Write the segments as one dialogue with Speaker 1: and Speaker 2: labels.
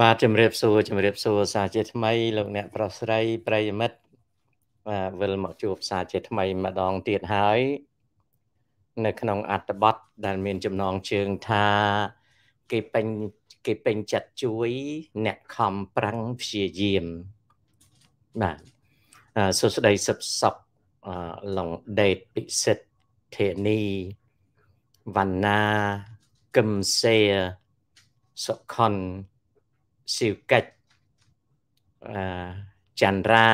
Speaker 1: បាទជំរាបសួរជំរាបសួរសាជាថ្មីលោកអ្នកប្រុសស្រីប្រិយមិត្តបាទវិលមកជួបសាជាថ្មីម្ដងទៀតហើយនៅក្នុងអត្តបទដែល មានចំណងជើងថា គេពេញគេពេញចិត្តជួយអ្នកខំប្រឹងព្យាយាមបាទសួស្ដីសិបសពឡុងដេតពិសិដ្ឋធានីវណ្ណាកឹមសេសុខុនសៀវកិច្ចអឺចន្ទរា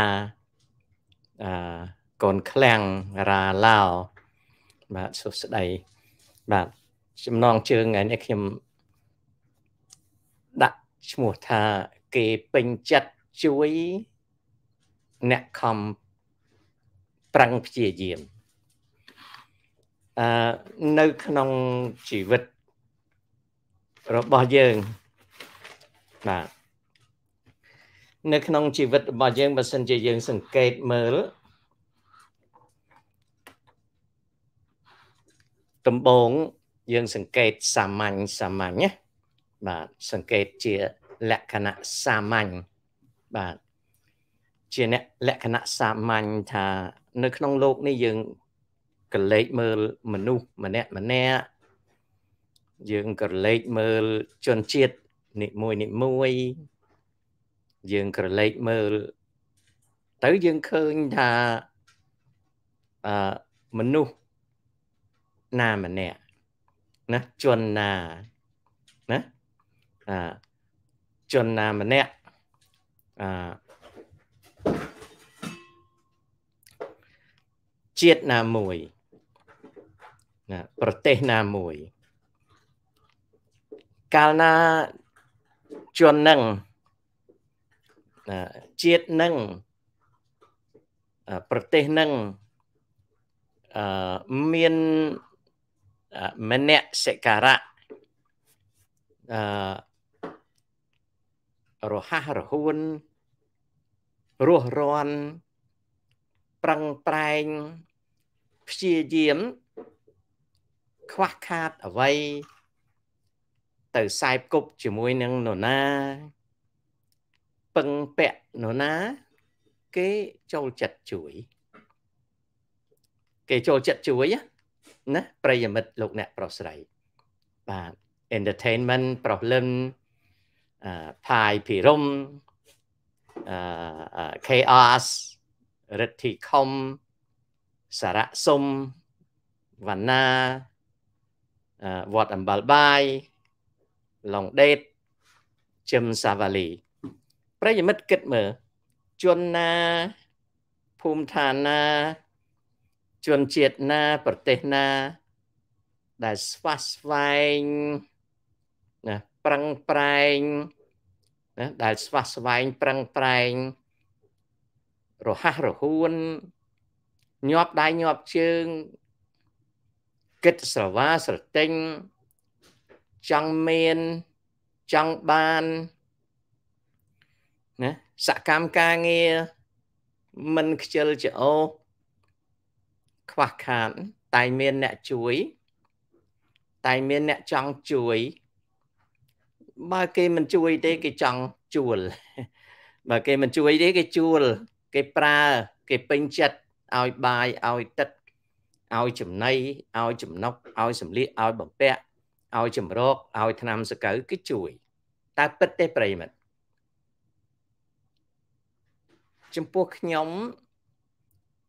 Speaker 1: អឺកូនឃ្លាំងរាឡាវបាទសុស្ដី បាទចំណងជើងថ្ងៃនេះខ្ញុំដាក់ឈ្មោះថាគេពេញចិត្តជួយ អ្នកខំ ប្រឹងព្យាយាមអឺនៅក្នុងជីវិតរបស់យើងបាទនៅក្នុងជីវិតរបស់យើងបើសិនជាយើង សង្កេតមើលដំបងយើងសង្កេតសាមញ្ញសាមញ្ញណាបាទសង្កេតជាលក្ខណៈសាមញ្ញបាទជាអ្នកលក្ខណៈសាមញ្ញថា នៅ ក្នុងโลกនេះយើងកលេចមើលមនុស្សម្នាក់ម្នាក់យើងកលេចមើលជនជាតិនិមួយនិមួយយើងក្រឡេកមើលទៅយើងឃើញថាអឺមនុស្សណាម្នាក់ណាជនណាណាអាជនណាម្នាក់អាជាតិណាមួយណាប្រទេសណាមួយកាលណាជននឹងជាតិនឹងប្រទេសនឹងមានមនសិការៈអឺរហ័សរហួនរស់រាន់ប្រឹងប្រែង ព្យាយាមខ្វះខាតអ្វីទៅខ្សែគប់ជាមួយនឹងនរណាពឹងពាក់នរណា គេចូលចិត្តជួយ គេចូលចិត្តជួយណា ប្រិយមិត្តលោកអ្នកប្រុសស្រីបាទ entertainment ប្រុសលឹមអឺផាយភិរមអឺ chaos រិទ្ធីខំសារៈសុំវណ្ណាវត្តអំបលបាយ long date ជឹមសាវ៉ាលីប្រិយមិត្តគិតមើលជនណាភូមិឋានណាជនជាតិណាប្រទេសណាដែលស្វាស្វែងណាប្រឹងប្រែងណាដែលស្វាស្វែងប្រឹងប្រែងរហ័សរហួនញាប់ដៃញាប់ជើងគិតស្រវាស្រទិញចង់មានចង់បានណាសកម្មការងារមិនខ្ជិលច្អូសខ្វះខាតតែមានអ្នកជួយ តែមានអ្នកចង់ជួយបើគេមិនជួយទេ គេចង់ជួល បើគេមិនជួយទេ គេជួល គេប្រើគេពេញចិត្តឲ្យបាយឲ្យទឹកឲ្យចំណីឲ្យចំណុកឲ្យសម្លៀកឲ្យបំពាក់ឲ្យចម្រោកឲ្យថ្នាំសកៅគឺជួយតែពិតទេប្រិមិត្តចំពោះខ្ញុំ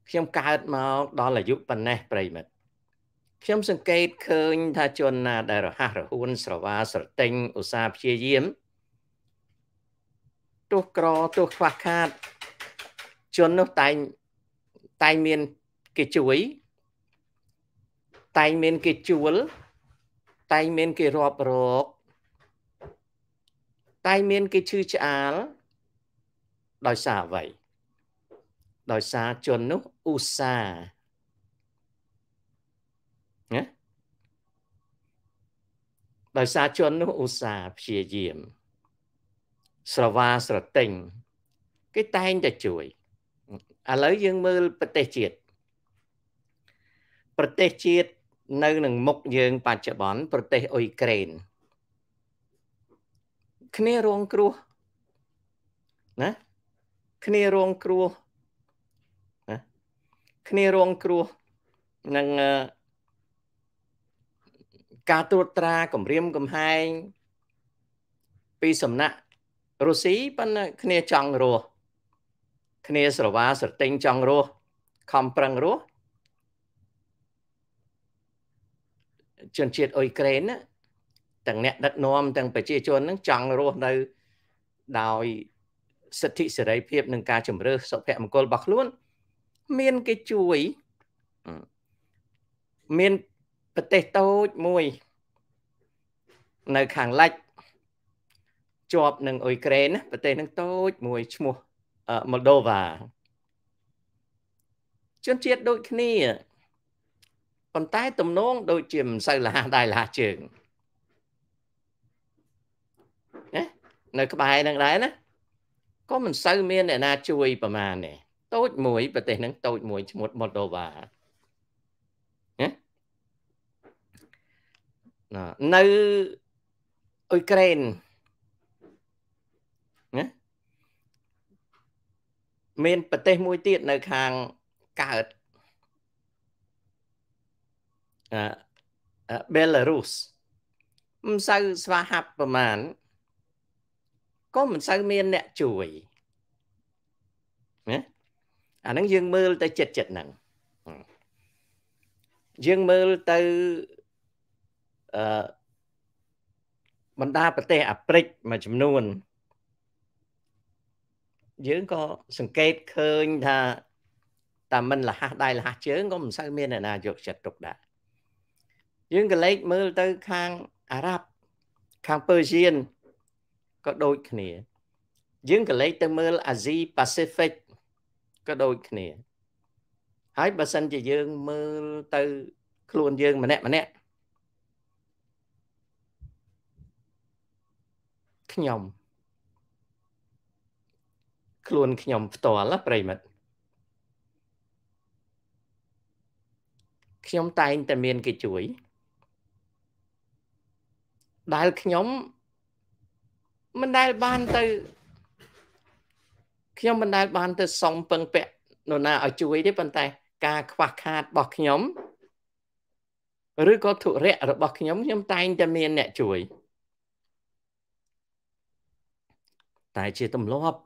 Speaker 1: ខ្ញុំកើតមកដល់អាយុប៉ុណ្ណេះប្រិមិត្តខ្ញុំសង្កេតឃើញ ថាជនណា ដែលរហ័សរហួនស្រវាស្រទិញឧស្សាហ៍ព្យាយាមទោះក្រទោះខ្វះខាតជននោះតែងតែងមានគេជួយ តែងមានគេជួលតែងមានគេរាប់រក តែងមានគេឈឺឆ្អាល ដោយសារអ្វីដោយសារជននោះឧស្សាហ៍ណាដោយសារជននោះឧស្សាហ៍ព្យាយាមស្រវាស្រទិញគេតែងតែជួយឥឡូវយើងមើល ប្រទេសជាតិប្រទេសជាតិនៅនឹងមុខយើងបច្ចុប្បន្នប្រទេសអ៊ុយក្រែនគ្នារងគ្រោះណាគ្នារងគ្រោះណាគ្នារងគ្រោះនឹងការត្រួតត្រាគម្រាមកំហែងពីសំណាក់រុស្ស៊ីប៉ុន្តែគ្នាចង់រស់គ្នាស្រវា ស្រទិញចង់រស់ខំប្រឹងរស់ជនជាតិអ៊ុយក្រែនណាទាំងអ្នកដឹកនាំទាំងប្រជាជននឹងចង់រស់នៅដោយសិទ្ធិសេរីភាពនឹងការជំរើសសុភមង្គលរបស់ខ្លួន មាន គេជួយ មានប្រទេសតូចមួយនៅខាងលិចជាប់ នឹងអ៊ុយក្រែនណាប្រទេសនឹងតូចមួយឈ្មោះម៉ុលដូវ៉ាជនជាតិដូចគ្នាប៉ុន្តែទំនងដូចជាមិនសូវលាដៃលាជើងណានៅក្បែរនឹងដែរណាក៏មិនសូវមានអ្នកណា ជួយប្រមាណទេតូចមួយប្រទេសហ្នឹងតូចមួយឈ្មោះម៉ូដូវ៉ាណានៅអ៊ុយក្រែនណាមានប្រទេសមួយទៀតនៅ ខាងកើតបេឡារុសមិនសូវស្វាហាប់ប្រមាណក៏មិនសូវមានអ្នកជួយណាអាហ្នឹងយើងមើលទៅចិត្តចិត្តហ្នឹងយើងមើលទៅអឺបណ្ដាប្រទេសអាហ្វ្រិកមួយចំនួន យើងក៏សង្កេតឃើញថាតែមិនលះដៃលះជើងក៏មិនសូវមានអ្នកណាយកចិត្តទុកដាក់យើងក៏លេចមើលទៅខាងអារ៉ាប់ខាងពឺសៀនក៏ដូចគ្នា យើងក៏លេចទៅមើល អាស៊ីប៉ាស៊ីហ្វិកក៏ដូចគ្នា ហើយបើសិនជាយើងមើលទៅខ្លួនយើងម្នាក់ម្នាក់ខ្ញុំ ខ្លួនខ្ញុំផ្ទាល់ប្រិមិត្តខ្ញុំតែងតែមាន គេជួយដែលខ្ញុំ មិនដែលបានទៅខ្ញុំមិនដែលបាន ទៅសុំពឹងពាក់នរណាឲ្យជួយទេប៉ុន្តែ ការខ្វះខាតរបស់ខ្ញុំឬក៏ធុរៈរបស់ខ្ញុំខ្ញុំតែងតែមានអ្នកជួយតែជាទម្លាប់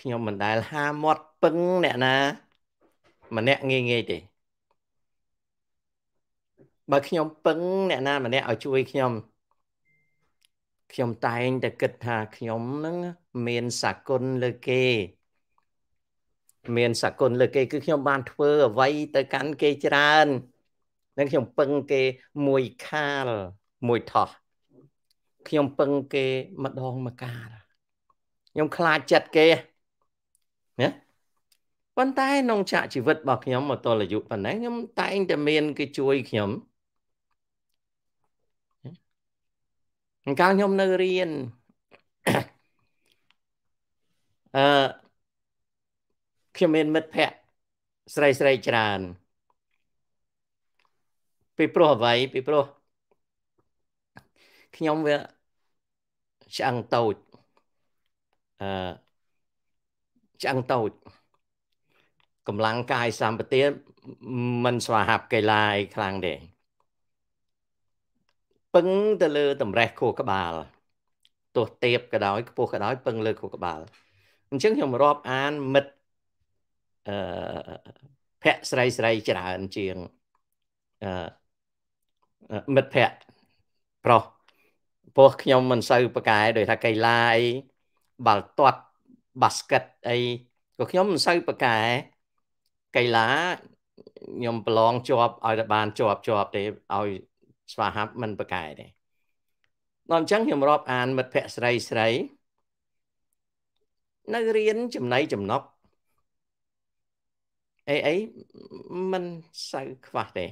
Speaker 1: ខ្ញុំមិនដែលហាមាត់ពឹងអ្នកណា ម្នាក់ងាយងាយទេបើខ្ញុំពឹងអ្នកណាម្នាក់ឲ្យជួយខ្ញុំខ្ញុំតែងតែគិតថាខ្ញុំនឹងមានសគុណលើគេ មានសគុណលើគេ គឺខ្ញុំបានធ្វើអ្វីទៅកាន់គេច្រើននឹងខ្ញុំពឹងគេមួយខាលមួយថោះខ្ញុំពឹងគេម្ដងមួយកាលខ្ញុំខ្លាចចិត្តគេណាប៉ុន្តែក្នុងចាក់ជីវិតរបស់ខ្ញុំមកតលអាយុប៉ុណ្ណេះខ្ញុំតែងតែមានគេជួយខ្ញុំកាលខ្ញុំនៅរៀនអឺខ្ញុំមានមិត្តភ័ក្តិស្រីស្រីច្រើនពីព្រោះអ្វីពីព្រោះខ្ញុំវាឆ្អឹងតូចអឺឆ្អឹងតូចកម្លាំងកាយសម្បទាមិនស្វាហាប់កីឡាអីខ្លាំងទេពឹង ទៅលើ តម្រេះខួរក្បាលទោះទៀបក៏ដោយខ្ពស់ក៏ដោយ ពឹងលើខួរក្បាលអញ្ចឹងខ្ញុំរាប់អានមិត្តអឺភ័ក្រស្រីស្រីច្រើនជាងអឺមិត្តភ័ក្រប្រុសព្រោះខ្ញុំមិនសូវប្រកែដោយថាកីឡាអីបាល់ទាត់បាស្កេតអីក៏ខ្ញុំមិនសូវប្រកែកីឡាខ្ញុំប្រឡងជាប់ឲ្យតែបានជាប់ជាប់ទេឲ្យស្វាហាប់មិនប្រកែទេដល់អញ្ចឹងខ្ញុំរាប់អានមិត្តភ័ក្តិស្រីស្រីនៅរៀនចំណៃចំណប់អីអីមិនសៅខ្វះទេ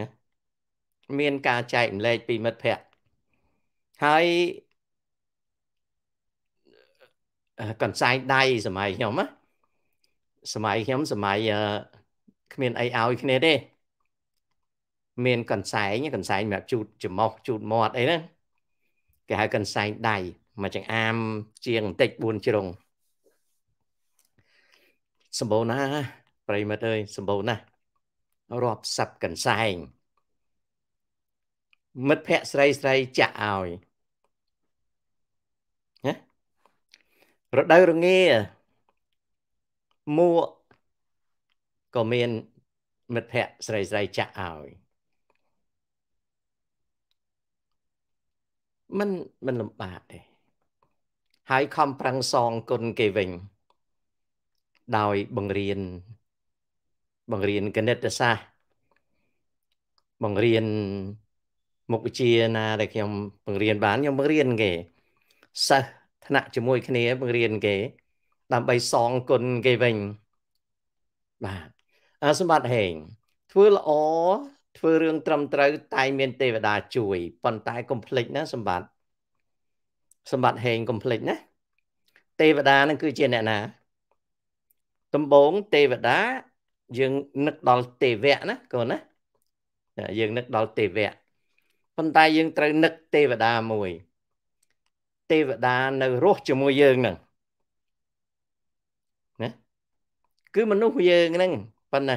Speaker 1: ណាមាន ការចែកម្លែកពីមិត្តភ័ក្តិហើយកន្សែងដៃសម័យខ្ញុំណាសម័យខ្ញុំសម័យគ្មានអីឲ្យគ្នាទេមានកន្សែងកន្សែងសម្រាប់ជូតច្រមុះជូតមាត់អីហ្នឹងគេហៅកន្សែងដៃមកចង្អាម ជាងបន្តិច4ជ្រុងសម្បូរណាស់ប្រិមិត្តអើយសម្បូរណាស់រាប់សັບកន្សែងមិត្តភ័ក្ដិស្រីស្រីចាក់ឲ្យណារដូវរងាមួកក៏មាន មិត្តភ័ក្ដិស្រីស្រីចាក់ឲ្យมันมันលំបាកទេហើយខំប្រឹងសងគុណគេវិញដោយបង្រៀនបង្រៀនគណិតសាស្ត្របង្រៀនមុខវិជ្ជាណាដែលខ្ញុំបង្រៀនបានខ្ញុំបង្រៀនគេសិស្សថ្នាក់ជាមួយគ្នាបង្រៀនគេដើម្បីសងគុណគេវិញបាទសម្បត្តិហេងធ្វើល្អធ្វើរឿងត្រឹមត្រូវតែមានទេវតា ជួយប៉ុន្តែកុំភ្លេចណាសម្បត្តិសម្បត្តិហេងកុំភ្លេចណាទេវតានឹងគឺជាអ្នកណាដំបងទេវតាយើងនឹកដល់ទេវៈណាកូនណាយើងនឹកដល់ទេវៈប៉ុន្តែយើងត្រូវនឹកទេវតាមួយ ទេវតានៅរស់ជាមួយយើងហ្នឹងណាគឺមនុស្សយើងហ្នឹងប៉ុណ្ណា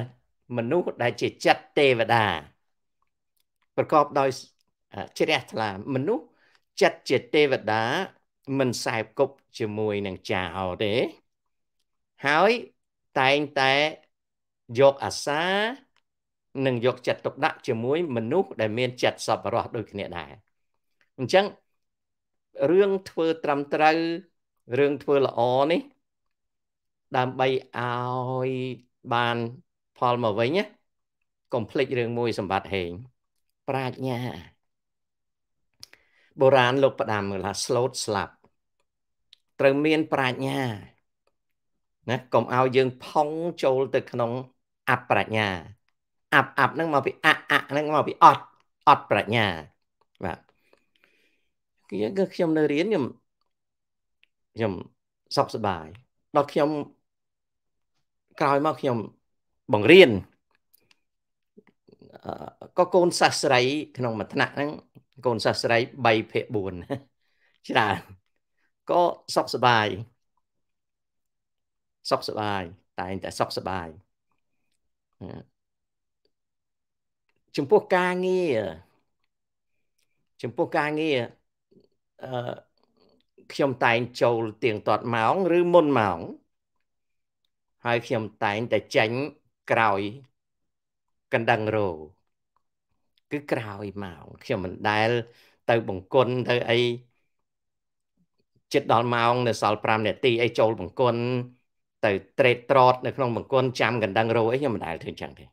Speaker 1: មនុស្សដែលជាចិត្តទេវតា ប្រកបដោយជ្រះថ្លាមនុស្សចិត្តជាទេវតាមិនសែបគប់ជាមួយនឹងចាហោទេហើយតែងតែយកអាសានិងយកចិត្តទុកដាក់ជាមួយមនុស្សដែលមានចិត្តសប្បុរសដូចគ្នាដែរអញ្ចឹងរឿងធ្វើត្រឹមត្រូវរឿងធ្វើល្អនេះ ដើម្បីឲ្យបានផលមកវិញណាកុំភ្លេចរឿងមួយសម្បត្តិហេងប្រាជ្ញាបុរាណលោកផ្ដាំគេថា slot ស្លាប់ត្រូវមាន ប្រាជ្ញាណាកុំឲ្យយើងផុងចូលទៅ ក្នុងអប្រាជ្ញាអាប់អាប់ហ្នឹងមកពីអអហ្នឹងមកពីអត់អត់ប្រាជ្ញាបាទគឺខ្ញុំនៅរៀនខ្ញុំខ្ញុំសុខសប្បាយដល់ខ្ញុំក្រោយមកខ្ញុំបង្រៀនក៏កូនសាស្ត្រីក្នុងមួយថ្នាក់ហ្នឹងកូនសាស្ត្រី3ភាគ4ច្រើនក៏សុខសบายសុខសบายតែងតែសុខសบายចំពោះការងារចំពោះការងារអឺខ្ញុំតែងចូលទៀងទាត់ម៉ោង ឬមុនម៉ោង ហើយខ្ញុំតែងតែចេញក្រោយកណ្ដឹងរោគឺក្រោយមកខ្ញុំមិនដែល ទៅបង្គន់ទៅអីចិត្តដល់ម៉ោងនៅសល់5នាទីអីចូលបង្គន់ទៅត្រេតត្រតនៅក្នុងបង្គន់ចាំកណ្ដឹងរោអីខ្ញុំមិនដែលធ្វើអញ្ចឹងទេ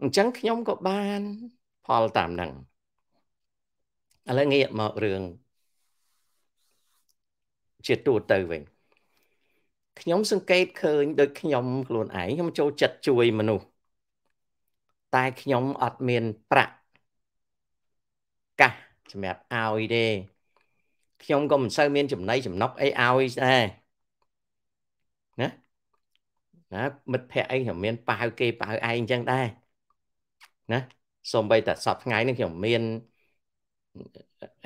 Speaker 1: អញ្ចឹងខ្ញុំក៏បាន ផលតាមហ្នឹងឥឡូវងាកមករឿងជាទូទៅវិញខ្ញុំសង្កេតឃើញដូចខ្ញុំខ្លួនឯងខ្ញុំចូលចិត្តជួយមនុស្សតែខ្ញុំអត់មានប្រាក់កាសសម្រាប់ឲ្យទេខ្ញុំក៏មិនសូវមានចំណៃចំណុកអីឲ្យដែរណាណាមិត្តភ័ក្តិអីខ្ញុំមានប៉ាវគេប៉ាវឯងអញ្ចឹងដែរណាសូម្បីតែសប្ថ្ងៃនេះខ្ញុំមាន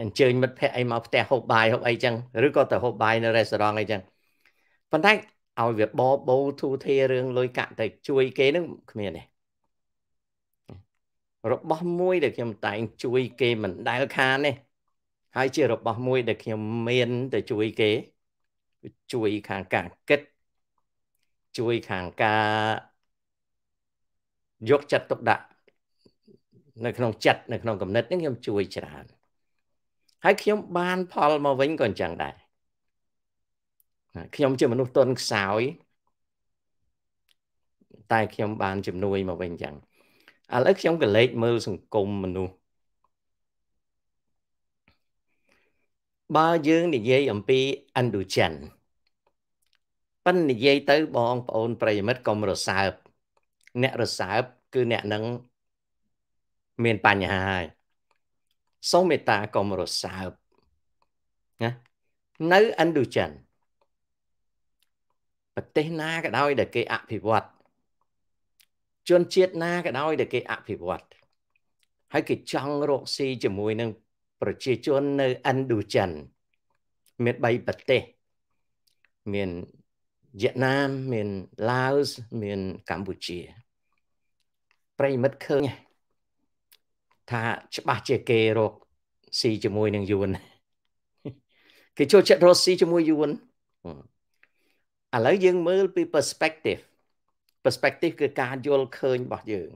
Speaker 1: អញ្ជើញមិត្តភ័ក្តិអីមកផ្ទះហូបបាយហូបអីចឹងឬក៏ទៅហូបបាយនៅរេស្តូរ៉ង់អីចឹងប៉ុន្តែឲ្យវាបបោធូធារឿងលុយកាក់ទៅជួយគេនឹងគ្មានទេរបស់មួយដែលខ្ញុំតែងជួយគេមិនដែលខានទេហើយជារបស់មួយ ដែល ខ្ញុំមានទៅជួយគេជួយខាងការគិត ជួយខាងការយកចិត្តទុកដាក់នៅក្នុងចិត្តនៅក្នុងគំនិតនេះខ្ញុំជួយច្រើនហើយខ្ញុំបាន ផលមកវិញក៏អញ្ចឹងដែរខ្ញុំជាមនុស្សទន់ខ្សោយតែខ្ញុំបានជំនួយមកវិញចឹងឥឡូវខ្ញុំក៏លេចមើលសង្គមមនុស្សបើយើងនិយាយអំពី Andujan ប៉ិននិយាយទៅបងប្អូនប្រិយមិត្តកុំរសើបអ្នករសើបគឺអ្នកនឹងមានបញ្ហាហើយសូមមេត្តាកុំរសើបណានៅ Andujan ប្រទេសណាក៏ដោយដែលគេអភិវឌ្ឍជនជាតិណាក៏ដោយដែលគេអភិវឌ្ឍហើយគេចង់រកស៊ីជាមួយនឹងប្រជាជននៅឥណ្ឌូចិន មាន3ប្រទេស មានវៀតណាមមានឡាវមានកម្ពុជាប្រិមិត្តឃើញថាច្បាស់ជាគេរកស៊ីជាមួយនឹងយួនគេចូលចិត្តរកស៊ីជាមួយយួនឥឡូវយើងមើលពី perspective perspective គឺការយល់ឃើញរបស់យើង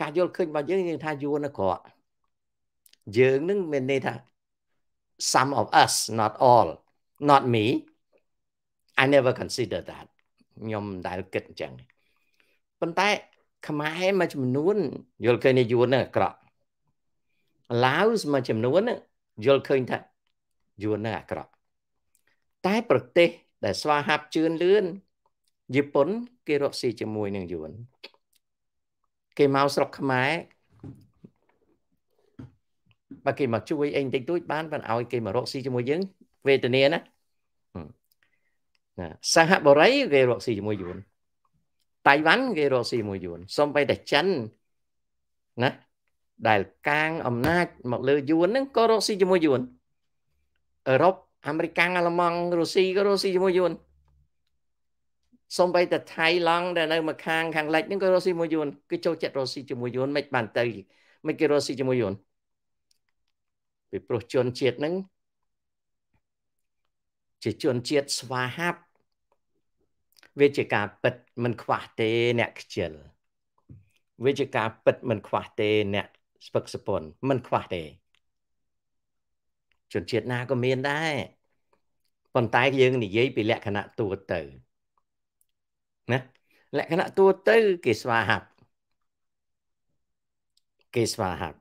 Speaker 1: ការយល់ឃើញរបស់យើងយើងថាយួនអក្រក់យើងនឹងមានន័យថា some of us not all not me I never consider that ខ្ញុំដែលគិតអញ្ចឹងប៉ុន្តែខ្មែរមួយចំនួនយល់ឃើញថាយួននឹងអាក្រក់ Laos មួយចំនួនយល់ឃើញថាយួននឹងអាក្រក់តែប្រទេសដែលស្វាហាប់ជឿនលឿនជប៉ុន គេរកស៊ីជាមួយនឹងយួន គេមកស្រុកខ្មែរបើគេមកជួយអីបន្តិចតួច បានបានឲ្យគេមករកស៊ីជាមួយយើងវេទនាណាណាសហបរិយគេរកស៊ីជាមួយយួនតៃវ៉ាន់គេរកស៊ីជាមួយយួនសំបីតែចិនណាដែលកាងអំណាចមកលើយួនហ្នឹងក៏រកស៊ីជាមួយយួនអឺរ៉ុបអាមេរិកាំងអាល្លឺម៉ង់រុស្ស៊ីក៏រុស្ស៊ីជាមួយយួនសូម្បីតែថៃឡង់ដែលនៅម្ខាងខាងលិចហ្នឹងក៏រុស្ស៊ីជាមួយយួនគឺចូលចិត្តរុស្ស៊ីជាមួយយួនមិនបានទៅមិនគេរុស្ស៊ីជាមួយយួនពីព្រោះជនជាតិហ្នឹងជាជនជាតិស្វាហាប់វាជាការពិតមិនខ្វះទេអ្នកខ្ជិលវាជាការពិតមិន ខ្វះទេអ្នកស្ពឹកសពន់មិនខ្វះទេជនជាតិណាក៏មានដែរប៉ុន្តែយើងនិយាយពីលក្ខណៈទូទៅណាលក្ខណៈទូទៅគេស្វាហាប់គេស្វាហាប់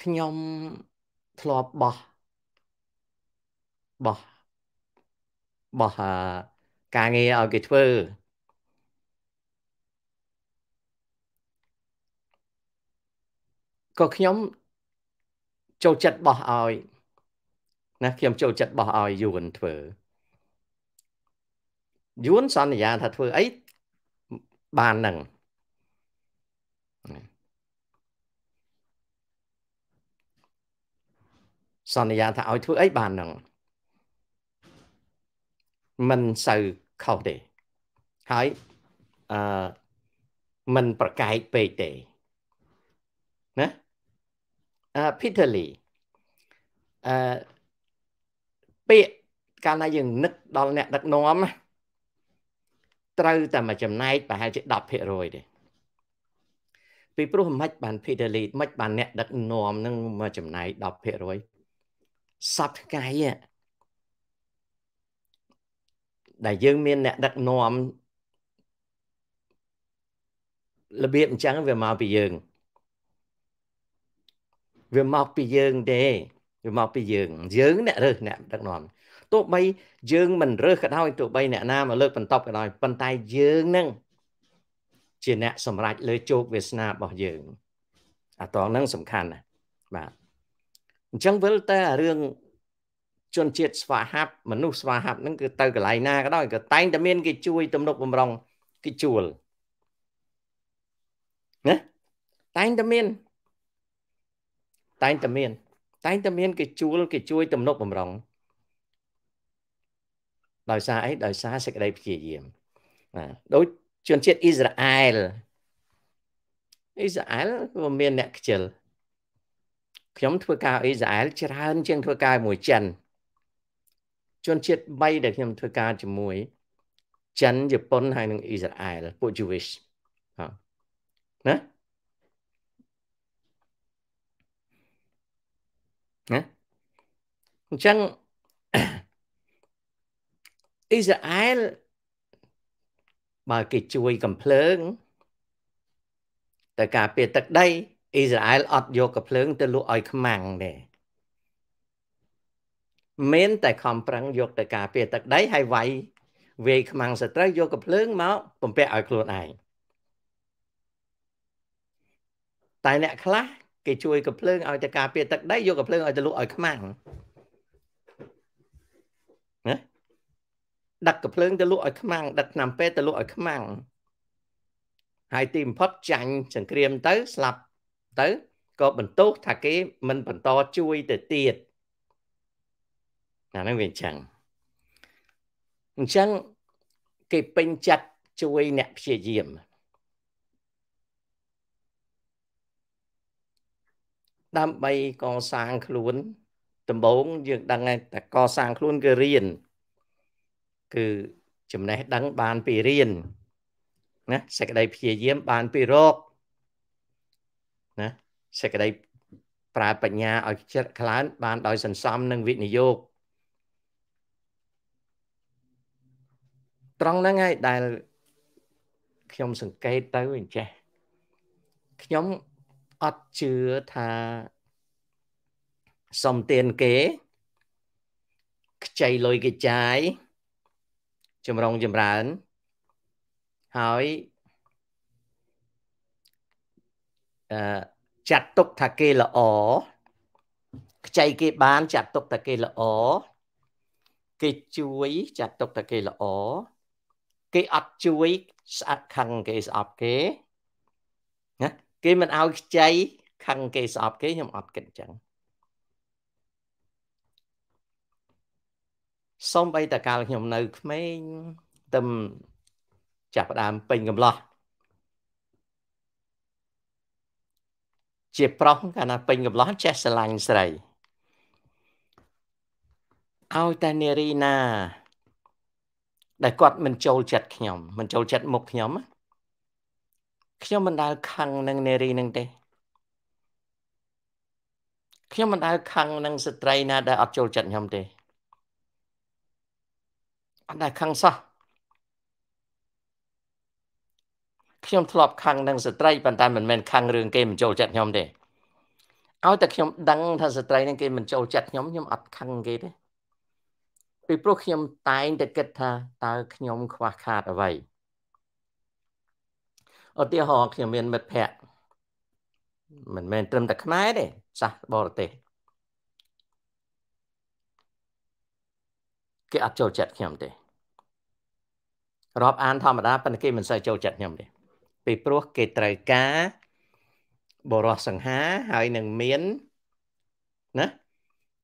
Speaker 1: ខ្ញុំធ្លាប់បោះបោះបោះការងារឲ្យគេធ្វើក៏ខ្ញុំចូលចិត្តបោះឲ្យណាខ្ញុំចូលចិត្តបោះឲ្យយួនធ្វើយួនសន្យាថាធ្វើអីបាននឹងសន្យាថាឲ្យធ្វើអីបាននឹងមិនសូវខុសទេហើយអឺមិនប្រកែកពេកទេ uh, Peterly អឺពាក្យកាលណាយើងនឹកដល់អ្នកដឹកនាំត្រូវតែមួយចំណែកប្រហែលជា10%ទេពីព្រោះមិនបាន Peterly មិនបានអ្នកដឹកនាំនឹងមួយចំណែក10%សពថ្ងៃដែលយើងមានអ្នកដឹកនាំរបៀបអញ្ចឹងវាមកពីយើងវាមកពីយើងទេវាមកពីយើង យើងអ្នករើសអ្នកដឹកនាំទោះបីយើងមិនរើសក៏ដោយទោះបីអ្នកណាមកលើកបន្ទប់ក៏ដោយប៉ុន្តែយើងនឹងជាអ្នកសម្រេចលើជោគវាសនារបស់យើងអាតងហ្នឹងសំខាន់ណាស់បាទអញ្ចឹងវិលតែរឿងជនជាតិស្វាហាប់មនុស្សស្វាហាប់ហ្នឹងគឺទៅកន្លែងណាក៏ដោយក៏តែងតែមានគេជួយទំនុកបំរុងគេជួលណាតែងតែមានតែងតែមានតែងតែមានគេជួលគេជួយទំនុកបំរុង ដោយសារអីដោយសារសេចក្តីព្យាយាមណាដូចជនជាតិអ៊ីស្រាអែលអ៊ីស្រាអែលក៏មានអ្នកខ្ជិលខ្ញុំធ្វើការអ៊ីស្រាអែលច្រើនជាងធ្វើការមួយចិនជនជាតិ3ដែលខ្ញុំធ្វើការជាមួយចិនជប៉ុនហើយនិងអ៊ីស្រាអែលពួក Jewish ណាណាអញ្ចឹងអ៊ីស្រាអែលបើគេជួយកំភ្លើងទៅការពារទឹកដីអ៊ីស្រាអែលអត់យកកំភ្លើង ទៅលក់ឲ្យខ្មាំងទេមានតែខំប្រឹងយកទៅការពារទឹកដីហើយវាយវាយខ្មាំងសត្រូវយកកំភ្លើងមកបំពាក់ឲ្យខ្លួនឯងតែអ្នកខ្លះគេជួយកភ្លើងឲ្យតែការពារទឹកដីយកកភ្លើងឲ្យទៅលក់ឲ្យខ្មាំងណាដឹកកភ្លើងទៅលក់ឲ្យខ្មាំងដឹកឆ្នាំពេទ្យទៅលក់ឲ្យខ្មាំងហើយទីបំផុតចាញ់សង្គ្រាមទៅស្លាប់ទៅក៏បន្ទោសថាគេមិនបន្តជួយទៅទៀតអាហ្នឹងវាអញ្ចឹងអញ្ចឹងគេពេញចិត្តជួយអ្នកព្យាយាមដើម្បីកសាងខ្លួនដំបូងយើងដឹងតែកសាងខ្លួនគឺរៀនគឺចំណេះដឹងបានពីរៀន ណាសេចក្តីព្យាយាមបានពីរកណាសេចក្តីប្រើបញ្ញាឲ្យចិត្តខ្លាំងបានដោយសន្សំនិងវិនិយោគត្រង់ហ្នឹងហើយដែលខ្ញុំសង្កេតទៅអញ្ចេះខ្ញុំអត់ជឿថាសំទានគេខ្ចីលុយគេចាយចម្រុងចម្រើនហើយអឺចាត់ទុកថាគេល្អខ្ចីគេបានចាត់ទុកថាគេល្អគេជួយ ចាត់ទុកថាគេល្អគេអត់ជួយស្អាតខឹងគេស្អប់គេគេមិនឲ្យខ្ចីខឹងគេស្អប់គេខ្ញុំអត់គិតអញ្ចឹងសូមបីតកាលខ្ញុំនៅក្មេងទឹមចាប់ដើមពេញកំឡោះជាប្រុសកាលណាពេញកំឡោះចេះស្រឡាញ់ស្រីឲ្យតែនារីណាដែលគាត់មិនចូលចិត្តខ្ញុំមិនចូលចិត្តមុខខ្ញុំណាខ្ញុំមិនដែលខឹងនឹងនារីនឹងទេខ្ញុំមិនដែលខឹងនឹងស្ត្រី ណាដែលអត់ចូលចិត្តខ្ញុំទេអត់ដែលខឹងសោះខ្ញុំធ្លាប់ខឹងនឹងស្ត្រីប៉ុន្តែមិនមែនខឹងរឿងគេមិនចូលចិត្តខ្ញុំទេឲ្យតែខ្ញុំដឹងថាស្ត្រីនឹងគេមិនចូលចិត្តខ្ញុំខ្ញុំអត់ខឹងគេទេពីព្រោះខ្ញុំតែងតែគិតថាតើខ្ញុំខ្វះខាតអ្វីឧទាហរណ៍ខ្ញុំមានមិត្តភ័ក្តិមិនមែនត្រឹមតែខ្មែរទេសាសបរទេសគេអត់ចូលចិត្តខ្ញុំទេរាប់អានធម្មតាប៉ុន្តែគេមិនសូវចូលចិត្តខ្ញុំទេ ពីព្រោះគេត្រូវការបរោះសង្ហាហើយនឹងមានណា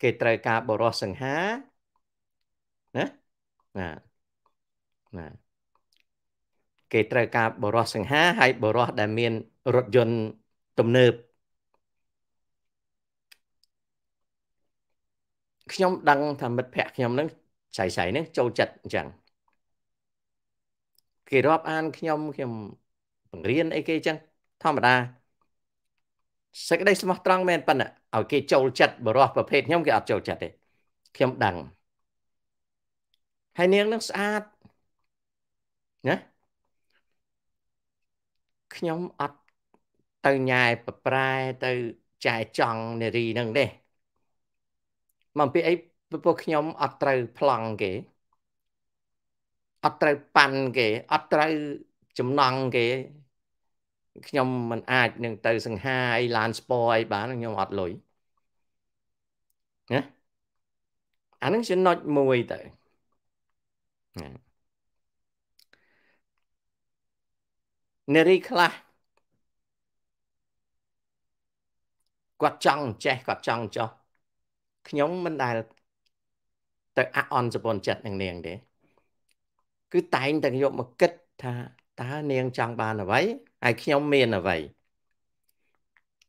Speaker 1: គេត្រូវការបរោះសង្ហាណាណាណាគេត្រូវការបរោះសង្ហាហើយបរោះដែលមានរថយន្តទំនើបខ្ញុំដឹងថាមិត្តភ័ក្តិខ្ញុំនឹងចៃចៃនឹងចូលចិត្តអញ្ចឹងគេរាប់អានខ្ញុំខ្ញុំបង្រៀនអីគេអញ្ចឹងធម្មតាសេចក្តីស្មោះត្រង់មែនប៉ុន្តែឲ្យគេចូលចិត្តបរោះប្រភេទខ្ញុំគេអត់ចូលចិត្តទេខ្ញុំដឹងហើយនាងនឹងស្អាតណាខ្ញុំអត់ទៅញ៉ែប្រប្រែទៅចែចង់នារីនឹងទេមកពីអីពួកខ្ញុំអត់ត្រូវប្លង់គេអត់ត្រូវប៉ាន់គេអត់ត្រូវចំណង់គេខ្ញុំមិនអាចនឹងទៅសង្ហាអីឡានស្ពអីបានខ្ញុំអត់លុយណាអានឹងចំណុចមួយទៅណានារីខ្លះគាត់ចង់ចេះគាត់ចង់ចោះខ្ញុំមិនដែលទៅអអន់សពន់ចិត្តនឹងនាងទេគឺតែងតែយកមកគិតថាតើនាងចង់បានអ្វីហើយខ្ញុំមានអ្វី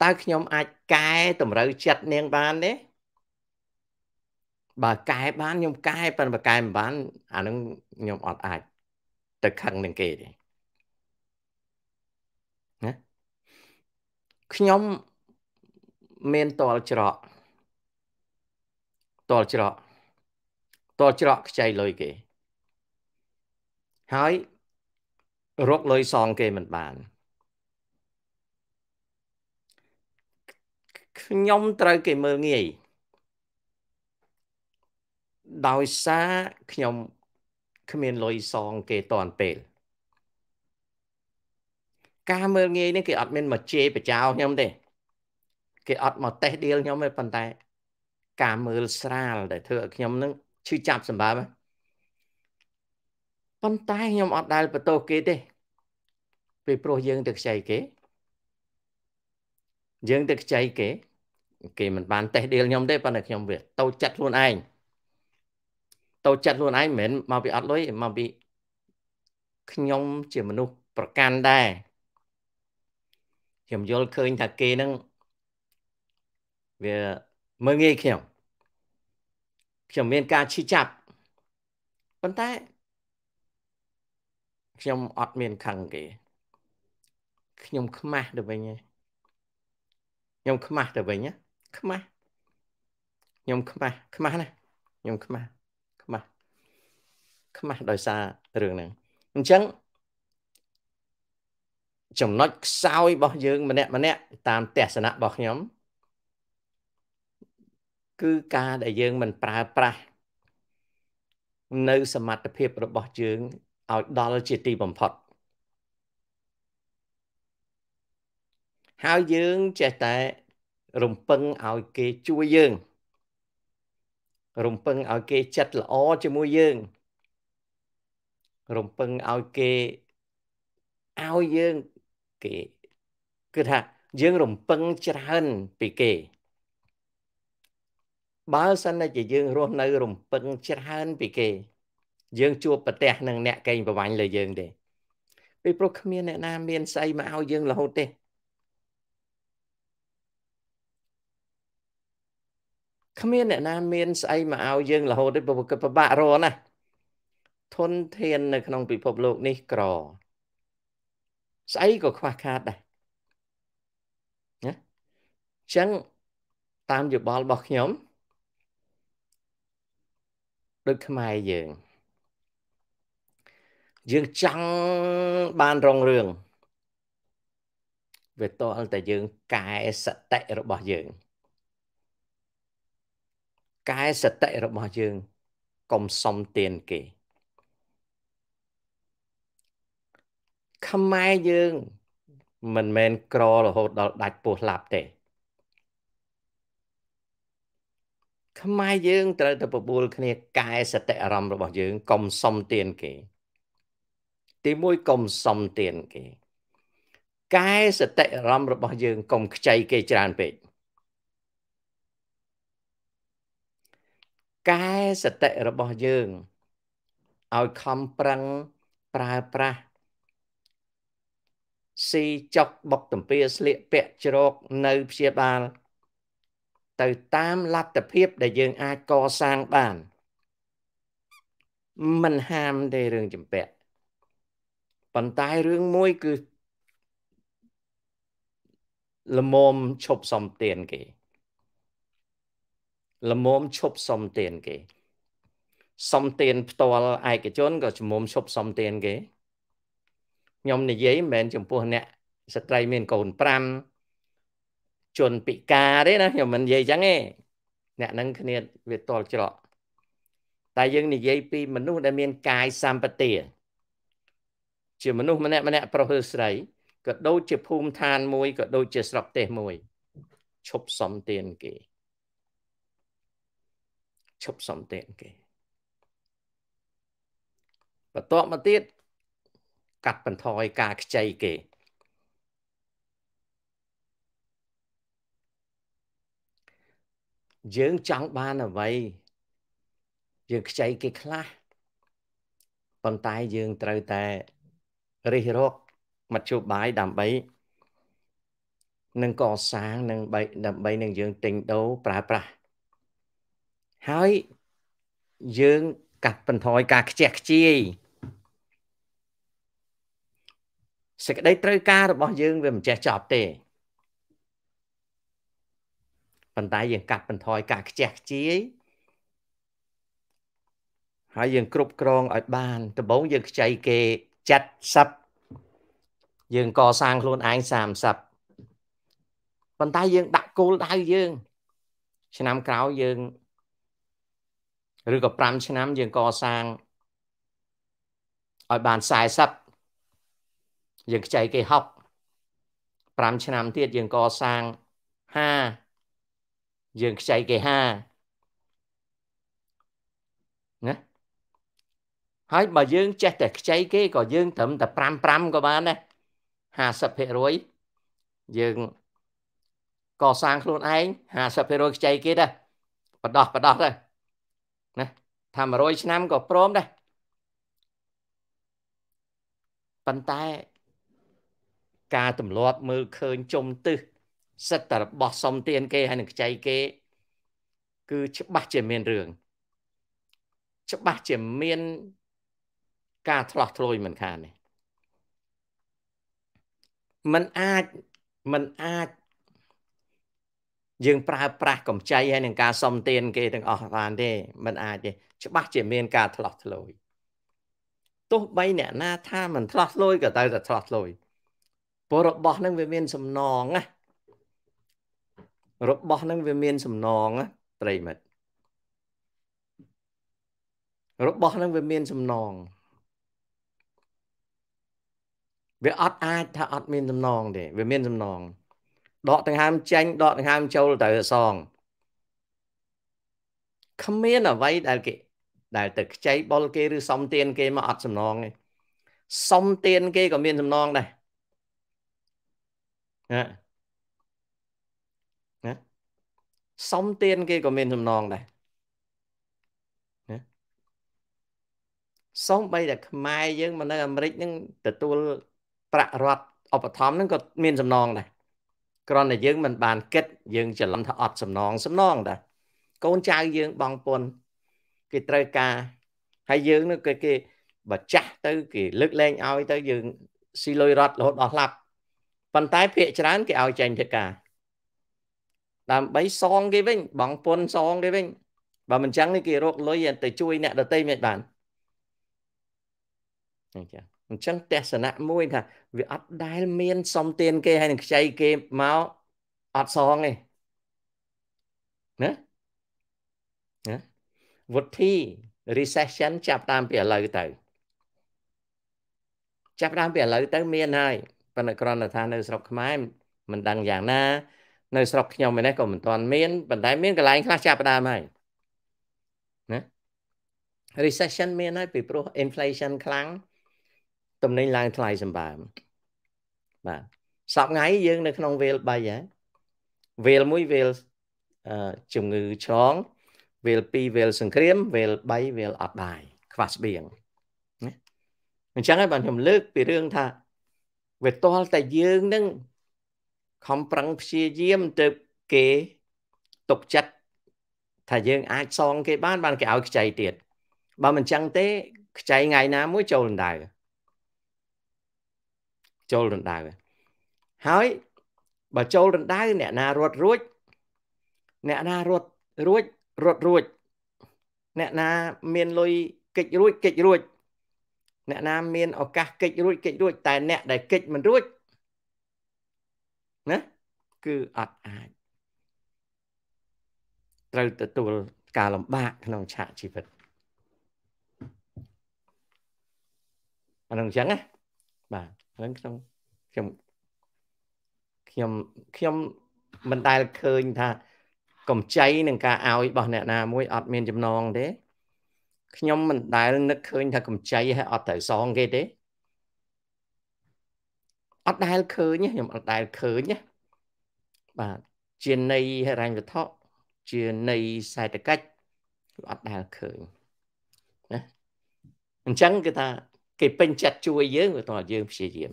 Speaker 1: តើខ្ញុំអាចកែតម្រូវចិត្តនាងបានទេបើកែបានខ្ញុំកែប៉ុន្តែបើកែមិនបាន អានឹងខ្ញុំអត់អាច ទៅខឹងនឹងគេទេខ្ញុំមានតលច្រកតលច្រកតលច្រកខ្ចីលុយគេ ហើយរកលុយសងគេមិនបានខ្ញុំត្រូវគេមើលងាយ ដោយសារខ្ញុំគ្មានលុយសង គេតាន់ពេលការមើលងាយនេះគេអត់មានមកជេរបចោខ្ញុំទេ គេអត់មកតេះដៀលខ្ញុំទេប៉ុន្តែ ការមើលស្រាលដែលធ្វើឲ្យខ្ញុំនឹងឈឺចាប់សម្បើមប៉ុន្តែខ្ញុំអត់ដែលបន្ទោសគេទេពេលព្រោះយើងទៅខ្ចីគេយើងទៅខ្ចីគេគេមិនបានតេះដៀលខ្ញុំ ទេប៉ុន្តែខ្ញុំវាតូចចិត្តខ្លួនឯងតូចចិត្តខ្លួនឯងមិនមែនមកពីអត់លុយមកពីខ្ញុំ ជាមនុស្សប្រកាន់ដែរខ្ញុំយល់ឃើញថាគេនឹងវាមើងងាយខ្ញុំខ្ញុំមានការឈឺចាប់ប៉ុន្តែខ្ញុំអត់មានខឹងគេខ្ញុំខ្មាស់ទៅវិញខ្ញុំខ្មាស់ទៅវិញខ្មាស់ខ្ញុំខ្មាស់ខ្មាស់ណាខ្ញុំខ្មាស់ខ្មាស់ខ្មាស់ដោយសាររឿងហ្នឹងអញ្ចឹងចំណុចខ្សោយរបស់យើងម្នាក់ម្នាក់តាមទស្សនៈរបស់ខ្ញុំគឺការដែលយើងមិនប្រើប្រាស់នៅសមត្ថភាពរបស់យើងឲ្យដល់ជាទីបំផុតហើយយើងចេះតែ រំពឹងឲ្យគេជួយយើងរំពឹងឲ្យគេចិត្តល្អជាមួយយើងរំពឹងឲ្យគេឲ្យយើងគេគឺថាយើងរំពឹងច្រើនពីគេ បើសិនជាយើងរស់នៅ រំពឹងច្រើនពីគេ យើង ជួបប្រទះនឹងអ្នកកេងប្រវាញ់លើយើងទេពីព្រោះគ្មាន អ្នកណាមានស្អីមកឲ្យយើងរហូតទេគ្មានអ្នកណាមានស្អីមកឲ្យយើងរហូតទេពិបាករណាធនធាននៅក្នុងពិភពលោកនេះក្រស្អីក៏ខ្វះខាតដែរណាអញ្ចឹងតាមយោបល់របស់ខ្ញុំដូចខ្មែរយើង យើងចង់បានរងរឿងវាតល់តែយើងកែសតិរបស់យើងកែសតិរបស់យើងកុំសុំទានគេខ្មែរយើងមិនមែនក្ររហូតដល់ដាច់ពោះឡាប់ទេខ្មែរយើងត្រូវតែបបួលគ្នាកែសតិអារម្មណ៍របស់យើងកុំសុំទានគេ ទីមួយកុំសុំទានគេកែសតិអារម្មណ៍របស់យើងកុំខ្ចីគេច្រើនពេកកែសតិរបស់យើងឲ្យខំប្រឹងប្រើប្រាស់ស៊ីចុកបុកទំពាស្លៀកពាក់ជ្រក នៅព្យាបាល ទៅតាមលទ្ធភាពដែលយើង អាចកសាងបាន មិនហាមទេរឿងចម្ពាក់ប៉ុន្តែរឿងមួយគឺល្មមឈប់សំទានគេល្មមឈប់សំទានគេ សំទានផ្ទាល់ឯកជនក៏ជំមុំឈប់សំទានគេខ្ញុំនិយាយមិនមែនចំពោះអ្នក ស្ត្រីមានកូន5ជនពិការទេណាខ្ញុំមិននិយាយចឹងទេអ្នកហ្នឹងគ្នាវាតល់ច្រកតែយើងនិយាយពី មនុស្សដែល មាន កាយសម្បទាជាមនុស្សម្នាក់ម្នាក់ប្រុសឬស្រីក៏ដូចជាភូមិឋានមួយក៏ដូចជាស្រុកទេសមួយឈប់សំទានគេឈប់សំទានគេបន្ទាប់មកទៀតកាត់បន្ថយការខ្ចីគេយើងចង់បានអ្វី យើងខ្ចីគេខ្លះប៉ុន្តែយើងត្រូវតែរិះរកមធ្យោបាយដើម្បីនឹងកសាងនឹងដើម្បីនឹងយើងទិញដូរប្រើប្រាស់ហើយយើងកាត់បន្ថយការខ្ជះខ្ជាយសេចក្តីត្រូវការរបស់យើងវាមិនចេះចប់ទេប៉ុន្តែយើង កាត់បន្ថយការខ្ជះខ្ជាយហើយយើង គ្រប់គ្រងឲ្យបានដំបូងយើងខ្ចីគេ70យើងកសាងខ្លួនឯង30ប៉ុន្តែយើង ដាក់គោលដៅយើងឆ្នាំក្រោយយើងឬក៏5ឆ្នាំយើងកសាងឲ្យបាន40យើងខ្ចីគេ6 5ឆ្នាំទៀតយើងកសាង5យើងខ្ចីគេ5ណាហើយបើយើងចេះតែខ្ចីគេក៏យើងត្រឹមតែ5 5ក៏បានដែរ50%យើងកសាងខ្លួនឯង50%ខ្ចីគេដែរបដោះបដោះដែរណាថា100ឆ្នាំក៏ព្រមដែរប៉ុន្តែការទម្លាប់មើលឃើញជុំទឹះសិទ្ធិរបស់សំទាន គេហើយនឹងខ្ចីគេ គឺច្បាស់ជាមានរឿងច្បាស់ជាមាន ការឆ្លោះឆ្លួយមិនខាននេះมันអាចมันអាចយើងប្រើប្រាស់កម្ចីហើយនឹងការសំទានគេទាំងអស់បានទេมันអាចទេច្បាស់ជាមានការឆ្លោះឆ្លួយទោះបីអ្នកណាថាមិនឆ្លោះឆ្លួយក៏ត្រូវតែឆ្លោះឆ្លួយព្រោះរបស់ហ្នឹងវាមានសំណងណារបស់ហ្នឹងវាមានសំណងណាប្រិមិត្តរបស់ហ្នឹងវាមានសំណងវាអត់អាចថាអត់មានសំណងទេវាមានសំណងដកដង្ហើមចេញដកដង្ហើមចូលទៅសងគ្មានអ្វីដែលគេ ដែលទៅខ្ចីបុលគេឬសុំទានគេមកអត់សំណងទេសុំទានគេក៏មានសំណងដែរណាណាសុំទានគេក៏មានចំណងដែរណាសុំបីតែខ្មែរយើងមកនៅអាមេរិកហ្នឹងទទួលប្រាក់រដ្ឋឧបត្ថម្ភហ្នឹងក៏មានចំណងដែរគ្រាន់តែយើងមិនបានគិត យើងច្រឡំថាអត់សំណងសំណងដែរកូនចៅយើងបងពុន គេត្រូវការហើយយើងនោះគេគេបើចាស់ទៅគេលើកលែងឲ្យ ទៅ យើងស៊ីលុយរត់រហូតដល់ស្លាប់ប៉ុន្តែភាកច្រើនគេឲ្យចេញធិការដើម្បីសងគេវិញ បងពុនសងគេវិញបើមិនចឹងនេះគេរកលុយទៅជួយអ្នកដតីមិនបានអញ្ចឹងអញ្ចឹងទស្សនៈមួយ ថា វាអត់ដែល មានសំទានគេហើយនឹងខ្ចីគេមកអត់សងទេណាណាវុទ្ធិ recession ចាប់តាមពីឥឡូវទៅ ចាប់តាមពីឥឡូវទៅមានហើយប៉ុន្តែគ្រាន់តែថានៅស្រុកខ្មែរមិនដឹងយ៉ាងណា នៅស្រុកខ្ញុំឯនេះក៏មិនទាន់មានប៉ុន្តែមានកន្លែងខ្លះចាប់ផ្ដើមហើយណា recession មានហើយពីព្រោះ inflation ខ្លាំងទំនិញឡើងថ្លៃសម្បើមបាទសប្ងៃយើងនៅក្នុងវេល3ហើយវេល1វេលជំងឺឆ្លងវេល2វេលសង្គ្រាម វេល3វេលអត់បាយខ្វះស្បៀងណាអញ្ចឹងហើយបានខ្ញុំលើក ពីរឿងថាវាតល់តែយើងនឹងខំប្រឹងព្យាយាមទៅគេຕົកចិត្តថាយើងអាចសងគេបានបានគេឲ្យខ្ចីទៀតបើមិនចឹងទេខ្ចីថ្ងៃណាមួយចូលដណ្ដៅចូលដណ្ដៅហើយបើចូលដណ្ដៅអ្នកណារត់រួចអ្នកណារត់រួចរត់រួចអ្នកណា មានលុយកិច្ចរួចកិច្ចរួចអ្នកណាមានឱកាសកិច្ចរួចកិច្ចរួចតែអ្នកដែលកិច្ចមិនរួចណាគឺអត់អាចត្រូវទទួលការលំបាក ក្នុងឆាកជីវិតអានឹងអញ្ចឹងណាបាទអានឹងក្នុងខ្ញុំខ្ញុំខ្ញុំមិនដែលឃើញថាកំចៃនឹងការឲ្យរបស់អ្នកណាមួយអត់មានចំណងទេខ្ញុំមិនដែលនឹកឃើញថាកម្ចីឲ្យអត់ត្រូវសងគេទេអត់ដែលឃើញខ្ញុំអត់ដែលឃើញបាទជានៃហិរញ្ញវត្ថុជានៃសេដ្ឋកិច្ចអត់ដែលឃើញណាអញ្ចឹងគឺថា គេ ពេញចិត្តជួយយើងវាតើយើងព្យាយាម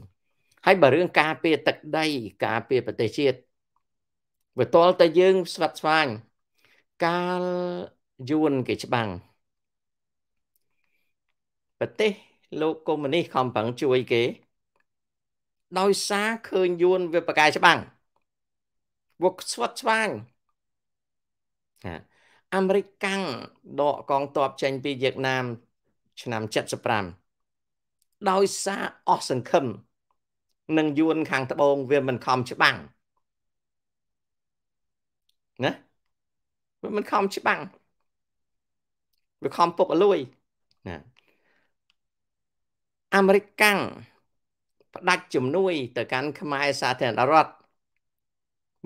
Speaker 1: ហើយបើរឿងការពារទឹកដី ការពារប្រទេសជាតិវាតល់តែយើង ស្វាត់ស្វាញកាលយួនគេច្បាំងប្រទេសលោកកុម្មុយនីសខំប្រឹងជួយគេ ដោយសារឃើញយួនវាប្រកែច្បាំងវាស្វាត់ស្វាញអាមេរិកកាំងដកកងទ័ពចេញពីវៀតណាម ឆ្នាំ75ដោយសារអស់សង្ឃឹមនឹងយួនខាងត្បូងវាមិនខំច្បាំងណាវាមិនខំច្បាំងវាខំពុកអលួយណាអាមេរិកកាំងផ្ដាច់ជំនួយ ទៅកាន់ខ្មែរសាធារណរដ្ឋ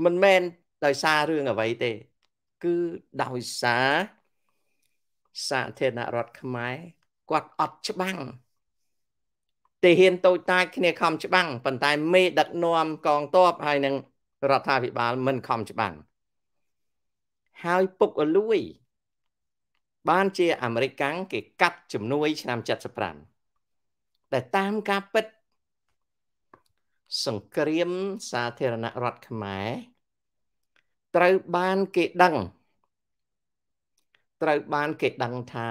Speaker 1: មិនមែនដោយសាររឿងអ្វីទេ គឺដោយសារសាធារណរដ្ឋខ្មែរគាត់អត់ច្បាំងតែហ៊ានតូចតាចគ្នាខំច្បាំងប៉ុន្តែមេដឹកនាំកងទ័ពហើយនឹងរដ្ឋាភិបាលមិនខំច្បាំងហើយពុកអលួយ បានជាអាមេរិកកាំងគេកាត់ជំនួយ ឆ្នាំ75តែតាមការពិត សង្គ្រាមសាធារណរដ្ឋខ្មែរ ត្រូវបានគេដឹងត្រូវបានគេដឹងថា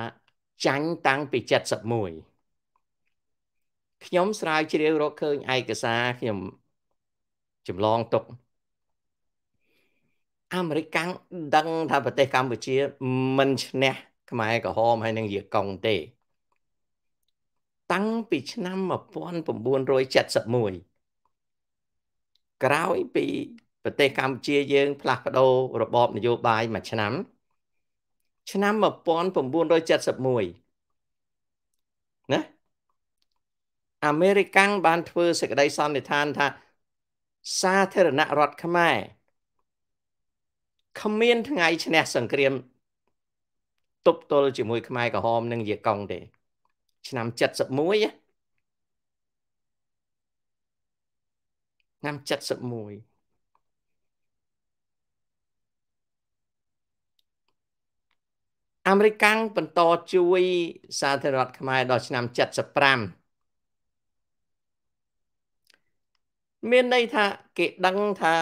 Speaker 1: ចាញ់តាំងពី71ខ្ញុំស្រាវជ្រាវរកឃើញឯកសារខ្ញុំចម្លងទុកអាមេរិកកាំងដឹងថាប្រទេសកម្ពុជាមិនឈ្នះខ្មែរក្រហមហើយនឹងយាកុងទេតាំងពីឆ្នាំ1971ក្រោយពី ប្រទេសកម្ពុជាយើង ផ្លាស់ប្ដូររបបនយោបាយមួយឆ្នាំឆ្នាំ1971ណាអាមេរិកាំងបានធ្វើសេចក្តីសន្និដ្ឋានថា សាធារណរដ្ឋខ្មែរគ្មានថ្ងៃឈ្នះសង្គ្រាមទប់ទល់ជាមួយខ្មែរ ក្រហមនិងយាកុងទេឆ្នាំ71ឆ្នាំ71អាមេរិកាំងបន្តជួយ សាធារណរដ្ឋខ្មែរ ដល់ឆ្នាំ75មានន័យថាគេដឹងថា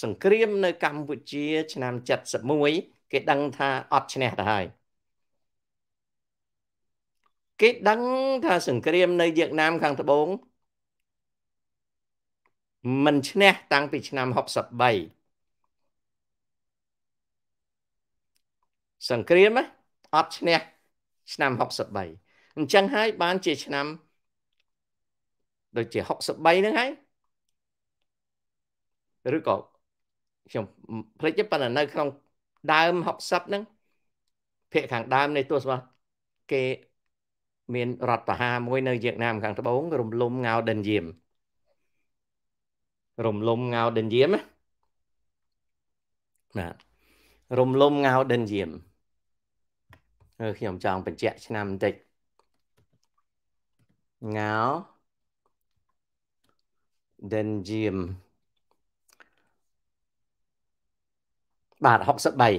Speaker 1: សង្គ្រាម នៅកម្ពុជា ឆ្នាំ71គេដឹងថាអត់ឈ្នះទៅហើយគេដឹងថាសង្គ្រាមនៅវៀតណាមខាងត្បូងមិនឈ្នះតាំងពីឆ្នាំ63សង្គ្រាមអត់ឈ្នះឆ្នាំ63អញ្ចឹងហើយបានជាឆ្នាំដូចជា63ហ្នឹងហើយឬក៏ខ្ញុំភ្លេចទេប៉ុន្តែនៅក្នុងដើម60ហ្នឹងភាគខាងដើមនៃទស្សវត្សគេមានរដ្ឋបហាមួយនៅវៀតណាមខាងត្បូងរំលំងៅដិនយាមរំលំងៅដិនយាមណារំលំងៅដិនយាមខ្ញុំចង់បញ្ជាក់ឆ្នាំបន្តិចងៅដិនយាមបាទ63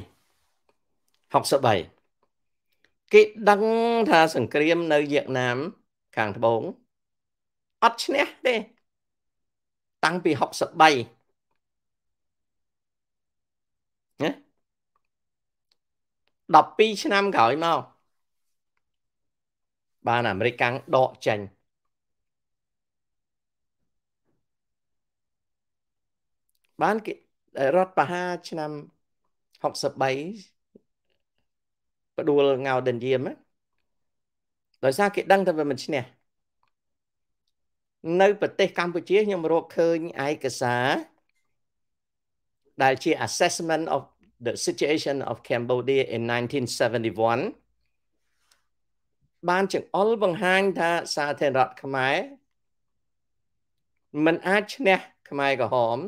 Speaker 1: 63គេដឹងថាសង្គ្រាមនៅវៀតណាមខាងត្បូងអត់ឈ្នះទេ តាំងពី63ណា12ឆ្នាំក្រោយមកបានអាមេរិកកាំងដកចេញបានគេរដ្ឋបហាឆ្នាំ63ផ្ដួលងោដិនយាមដោយសារគេដឹងថាវាមិនឈ្នះនៅប្រទេសកម្ពុជាខ្ញុំរកឃើញឯកសារដែលជា assessment of the situation of Cambodia in 1971បានចង្អុលបង្ហាញថាសាធារណរដ្ឋខ្មែរមិនអាចឈ្នះខ្មែរក្រហម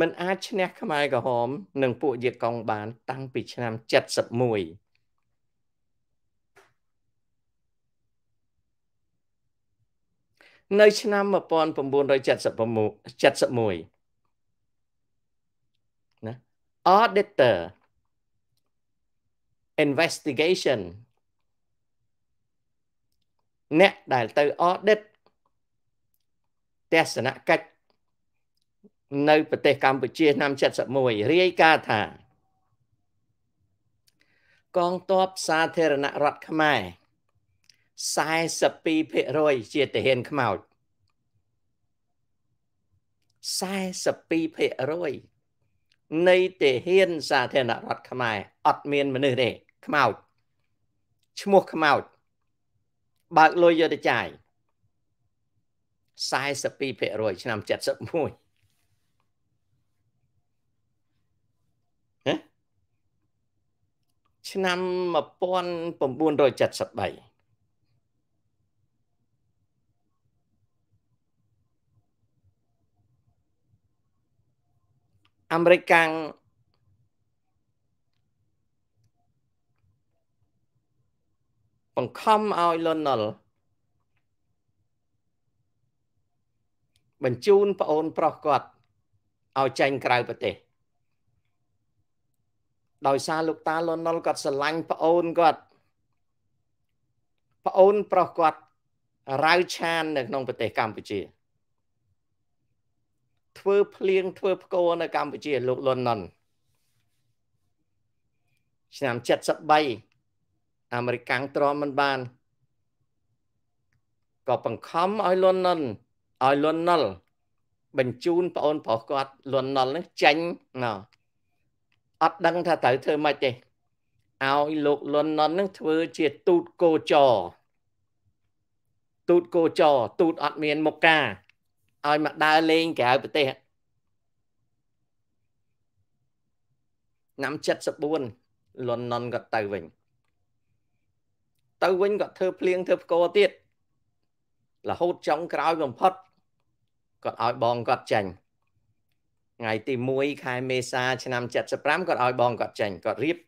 Speaker 1: មិនអាចឈ្នះខ្មែរក្រហមនិងពួកយាកុងបាន តាំងពីឆ្នាំ71នៅឆ្នាំ1971ណា auditor investigation អ្នកដែលទៅ audit ទស្សនកិច្ចនៅប្រទេសកម្ពុជាឆ្នាំ71រាយការណ៍ថាកងទ័ពសាធារណរដ្ឋខ្មែរ42%ជាទាហានខ្មោច42%នៃទាហានសាធារណរដ្ឋខ្មែរអត់មានមនុស្សទេខ្មោចឈ្មោះខ្មោចបើកលុយយកទៅចាយ42%ឆ្នាំ71ឆ្នាំ1973អាមេរិកកាំងបង្ខំឲ្យលន់ណុលបញ្ជូនប្អូន ប្រុសគាត់ឲ្យចេញក្រៅប្រទេសដោយសារលោកតាលន់នល់គាត់ស្រឡាញ់ប្អូនគាត់ប្អូនប្រុសគាត់រាវឆាននៅក្នុង ប្រទេសកម្ពុជាធ្វើភ្លៀងធ្វើផ្គរនៅកម្ពុជា លោកលន់នល់ឆ្នាំ73អាមេរិកទ្រាំមិនបានក៏បង្ខំឲ្យលន់នល់ឲ្យលន់នល់បញ្ជូនប្អូនប្រុសគាត់លន់នល់នឹងចេញណោអត់ដឹងថាត្រូវធ្វើម៉េចទេឲ្យលោកលន់ណន់នឹងធ្វើជាទូតកោចរទូតកោចរទូតអត់មានមុខការឲ្យមកដើរលេងក្រៅប្រទេសឆ្នាំ74លន់ណន់ក៏ទៅវិញ ទៅវិញក៏ធ្វើភ្លៀងធ្វើផ្គរទៀតរហូតចុងក្រោយបំផុតគាត់ឲ្យបងគាត់ចាញ់ថ្ងៃទី1ខែមេសាឆ្នាំ75គាត់ឲ្យបងគាត់ចេញគាត់រៀប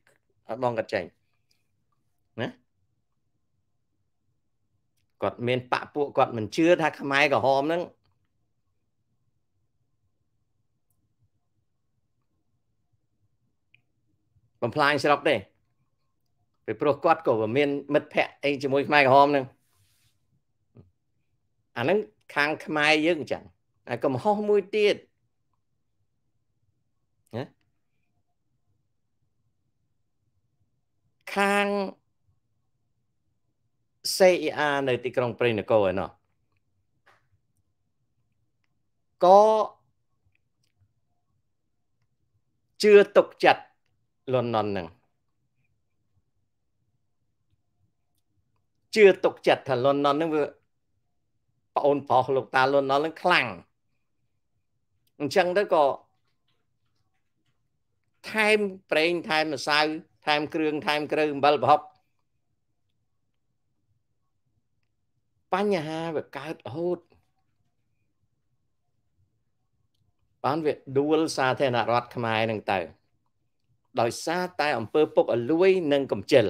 Speaker 1: ឲ្យបងគាត់ចេញណាគាត់មានបាក់ពួកគាត់មិនជឿថាខ្មែរក្រហមហ្នឹងបំផ្លាញស្រុកទេពេលព្រោះគាត់ក៏មានមិត្តភ័ក្តិអីជាមួយខ្មែរក្រហមហ្នឹងអាហ្នឹងខាងខ្មែរយើងអញ្ចឹងហើយកំហុសមួយទៀតខាង CER នៅទីក្រុងព្រៃនគរឯណោះក៏ជឿទុកចិត្តលន់ណននឹងជឿទុកចិត្តថាលន់ណននឹងវាប្អូនប្រុសលោកតាលន់ណននឹងខ្លាំងអញ្ចឹងទៅក៏ថែមប្រេងថែមម្សៅថែមគ្រឿងថែមក្រៅអំបិលប្រហុកបញ្ហាវាកើតរហូតបានវាដួលសាធារណរដ្ឋខ្មែរនឹងទៅដោយសារតែអំពើពុក អលួយនិងកំចិល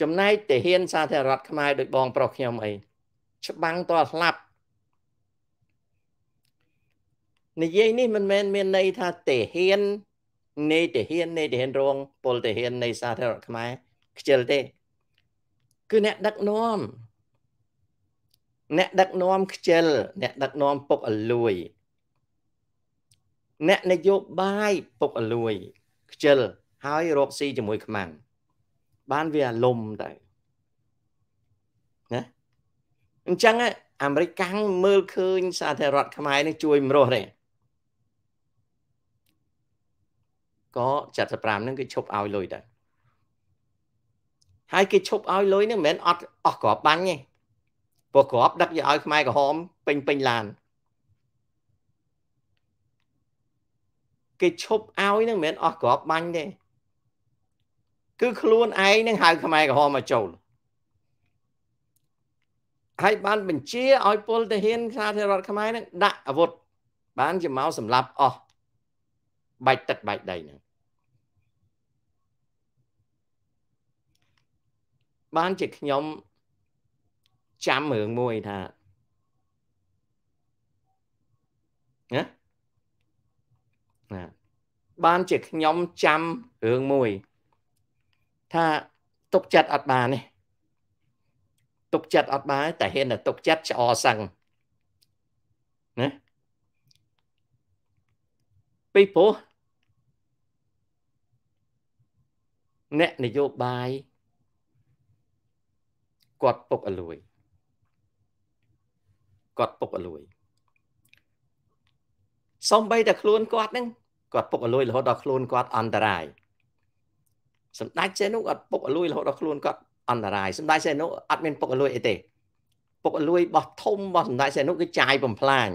Speaker 1: ចំណែកទាហានសាធារណរដ្ឋខ្មែរដោយបងប្រុសខ្ញុំអីច្បាំងតស្លាប់និយាយនេះមិនមែនមានន័យថាទេហ៊ាននៃទេហ៊ាននៃទេហ៊ានរងពលទេហ៊ាននៃសាធារណខ្មែរខ្ជិលទេ គឺអ្នកដឹកនាំអ្នកដឹកនាំខ្ជិលអ្នកដឹកនាំពុកអលួយ អ្នកនយោបាយពុកអលួយខ្ជិលហើយរកស៊ីជាមួយខ្មាំងបានវាអាលំទៅណាអញ្ចឹងអាមេរិកកាំងមើលឃើញសាធារណរដ្ឋខ្មែរនឹងជួយមរោះទេក៏75ហ្នឹងគេឈប់ឲ្យលុយដែរហើយគេឈប់ឲ្យលុយហ្នឹងមិនមែនអត់អស់ក្របបាញ់ទេព្រោះក្របដឹកយកឲ្យខ្មែរក្រហម ពេញពេញឡានគេឈប់ឲ្យហ្នឹងមិនមែនអស់ក្របបាញ់ទេគឺខ្លួនឯងនឹងហៅខ្មែរក្រហមមកចូលហើយបាន បញ្ជាឲ្យពលទាហានសាធារណរដ្ឋខ្មែរនឹងដាក់អាវុធបាន ជាមកសម្លាប់អស់បាច់ទឹកបាច់ដីហ្នឹងបានជាខ្ញុំចាំរឿងមួយថាណាណាបានជាខ្ញុំចាំរឿងមួយ ថាទុកចិត្តអត់បានទេទុកចិត្តអត់បានតែហ៊ានតែទុកចិត្តឆ្អសឹងណាពីព្រោះអ្នកនយោបាយគាត់ពុកអលួយគាត់ពុកអលួយសំបីតែខ្លួនគាត់ហ្នឹងគាត់ពុកអលួយរហូតដល់ខ្លួនគាត់អន្តរាយសម្ដេចសេនុអត់ពុកអលួយរហូតដល់ខ្លួនគាត់អន្តរាយសម្ដេចសេនុអត់មានពុកអលួយអីទេពុកអលួយរបស់ធំរបស់សម្ដេចសេនុគឺចាយបំផ្លាញ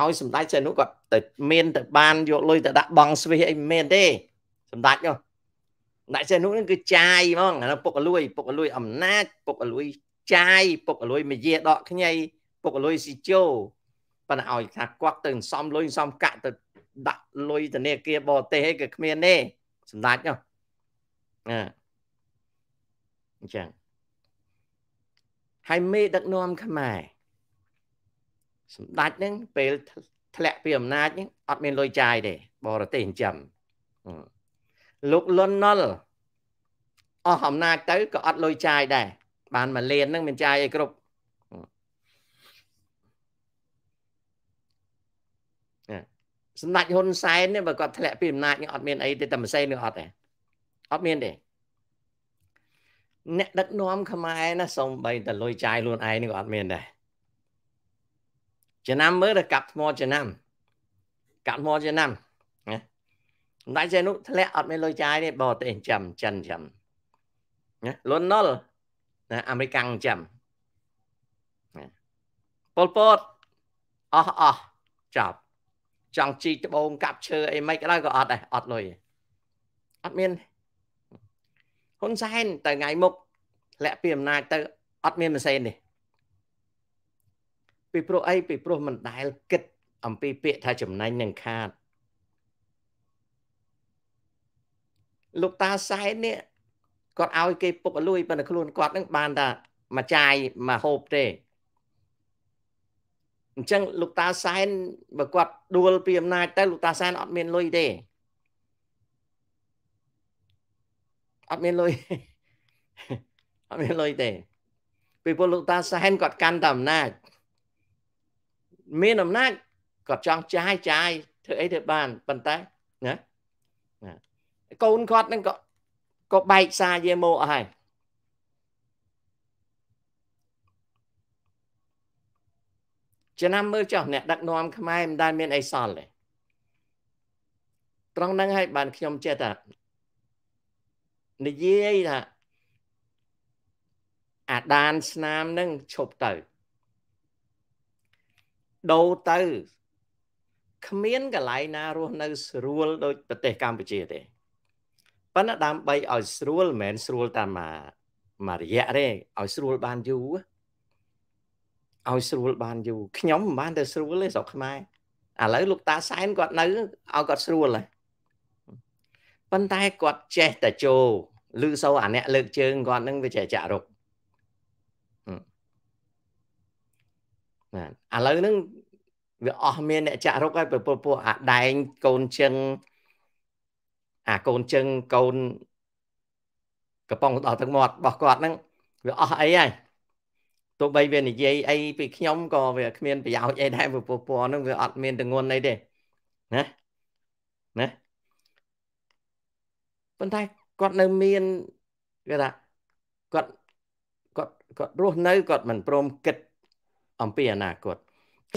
Speaker 1: ឲ្យសម្ដេចសេនុគាត់ទៅមានទៅបានយកលុយទៅដាក់បង់ស្វីសអីមិនមែនទេសម្ដេចនោះដាក់ចេះនោះគឺចាយហ្មងអានោះពុកអលួយពុកអលួយ អំណាចពុកអលួយចាយពុកអលួយមយាដកខ្ញីពុកអលួយស៊ីជោប៉ុន្តែឲ្យ ថាគាត់ទៅសំលុយសំកាក់ទៅដាក់លុយធនាគារបរទេសឯងក៏គ្មានទេសម្ដេចនោះណាអញ្ចឹងហើយមេដឹកនាំខ្មែរសម្ដេចហ្នឹងពេលធ្លាក់ពីអំណាចហ្នឹងអត់មានលុយចាយទេបរទេសចិញ្ចឹមអឺលោកលន់ណុលអស់អំណាចទៅក៏អត់លុយចាយដែរបានមួយលានហ្នឹងមានចាយអីគ្រប់សម្ដេចហ៊ុនសែននេះបើគាត់ធ្លាក់ពីអំណាចនេះអត់មានអីទេតែមិនសេនឹងអត់ទេអត់មានទេអ្នកដឹកនាំខ្មែរណាសូមបី តលុយចាយខ្លួនឯងនេះក៏អត់មានដែរចំណាំមើលដល់កាប់ថ្មចំណាំ កាប់ថ្មចំណាំសម្ដេចសីហនុធ្លាក់អត់មានលុយចាយទេបរទេសចាំចិនចាំណាលន់ណុលណាអាមេរិកចាំពលពតអស់អស់ចប់ចង់ជីត្បូងកាប់ឈើអីមិនក៏ដោយក៏អត់ដែរអត់លុយអត់មានហ៊ុនសែនទៅថ្ងៃមុខលាក់ពីអំណាចទៅអត់មានម៉ាស៊ីននេះពីព្រោះអីពីព្រោះមិនដែលគិត អំពីពាក្យថាចំណេញនិងខាតលោកតាសែននេះគាត់ឲ្យគេពុកអលួយប៉ុន្តែខ្លួនគាត់នឹងបានថាមកចាយមកហូបទេអញ្ចឹងលោកតាសែនបើគាត់ដួលពីអំណាចទៅលោកតាសែនអត់មានលុយទេអត់មានលុយអត់មានលុយទេពីព្រោះលោកតាសែនគាត់កាន់តែអំណាចមានអំណាចគាត់ចង់ចាយចាយធ្វើអីធ្វើបានប៉ុន្តែណាកូនគាត់នឹងក៏ក៏បែកសារយាមកអស់ហើយចំណាំមើលចុះអ្នកដឹកនាំខ្មែរមិនដែលមានអីសល់ទេត្រង់ហ្នឹងហើយបានខ្ញុំចេះតែនិយាយថាអាដានស្នាមនឹងឈប់ទៅដូរទៅគ្មានកន្លែងណារស់នៅស្រួលដូចប្រទេសកម្ពុជាទេប៉ុន្តែដើម្បីឲ្យស្រួលមិនមែនស្រួលតាមមួយរយៈទេឲ្យស្រួលបានយូរឲ្យស្រួលបានយូរខ្ញុំមិនបានទៅស្រួលទេស្រុកខ្មែរឥឡូវលោកតាសែនគាត់នៅឲ្យគាត់ស្រួលហើយប៉ុន្តែគាត់ចេះតែចូលឮសូរអាអ្នក លើកជើងគាត់នឹងវាចេះចាក់រុកណាឥឡូវហ្នឹងវាអស់មានអ្នកចាក់រុកហើយពពពួកអាដែងកូនជឹងអាកូនជើងកូនកំប៉ុងដល់ទឹកមាត់របស់គាត់ហ្នឹងវាអស់អីហើយទោះបីវានិយាយអីពីខ្ញុំក៏វាគ្មានប្រយោជន៍អីដែរពពពហ្នឹងវាអត់មានទងន់អីទេណាណាប៉ុន្តែគាត់នៅមានគេថាគាត់គាត់គាត់រស់នៅគាត់មិនព្រមគិតអំពីអនាគត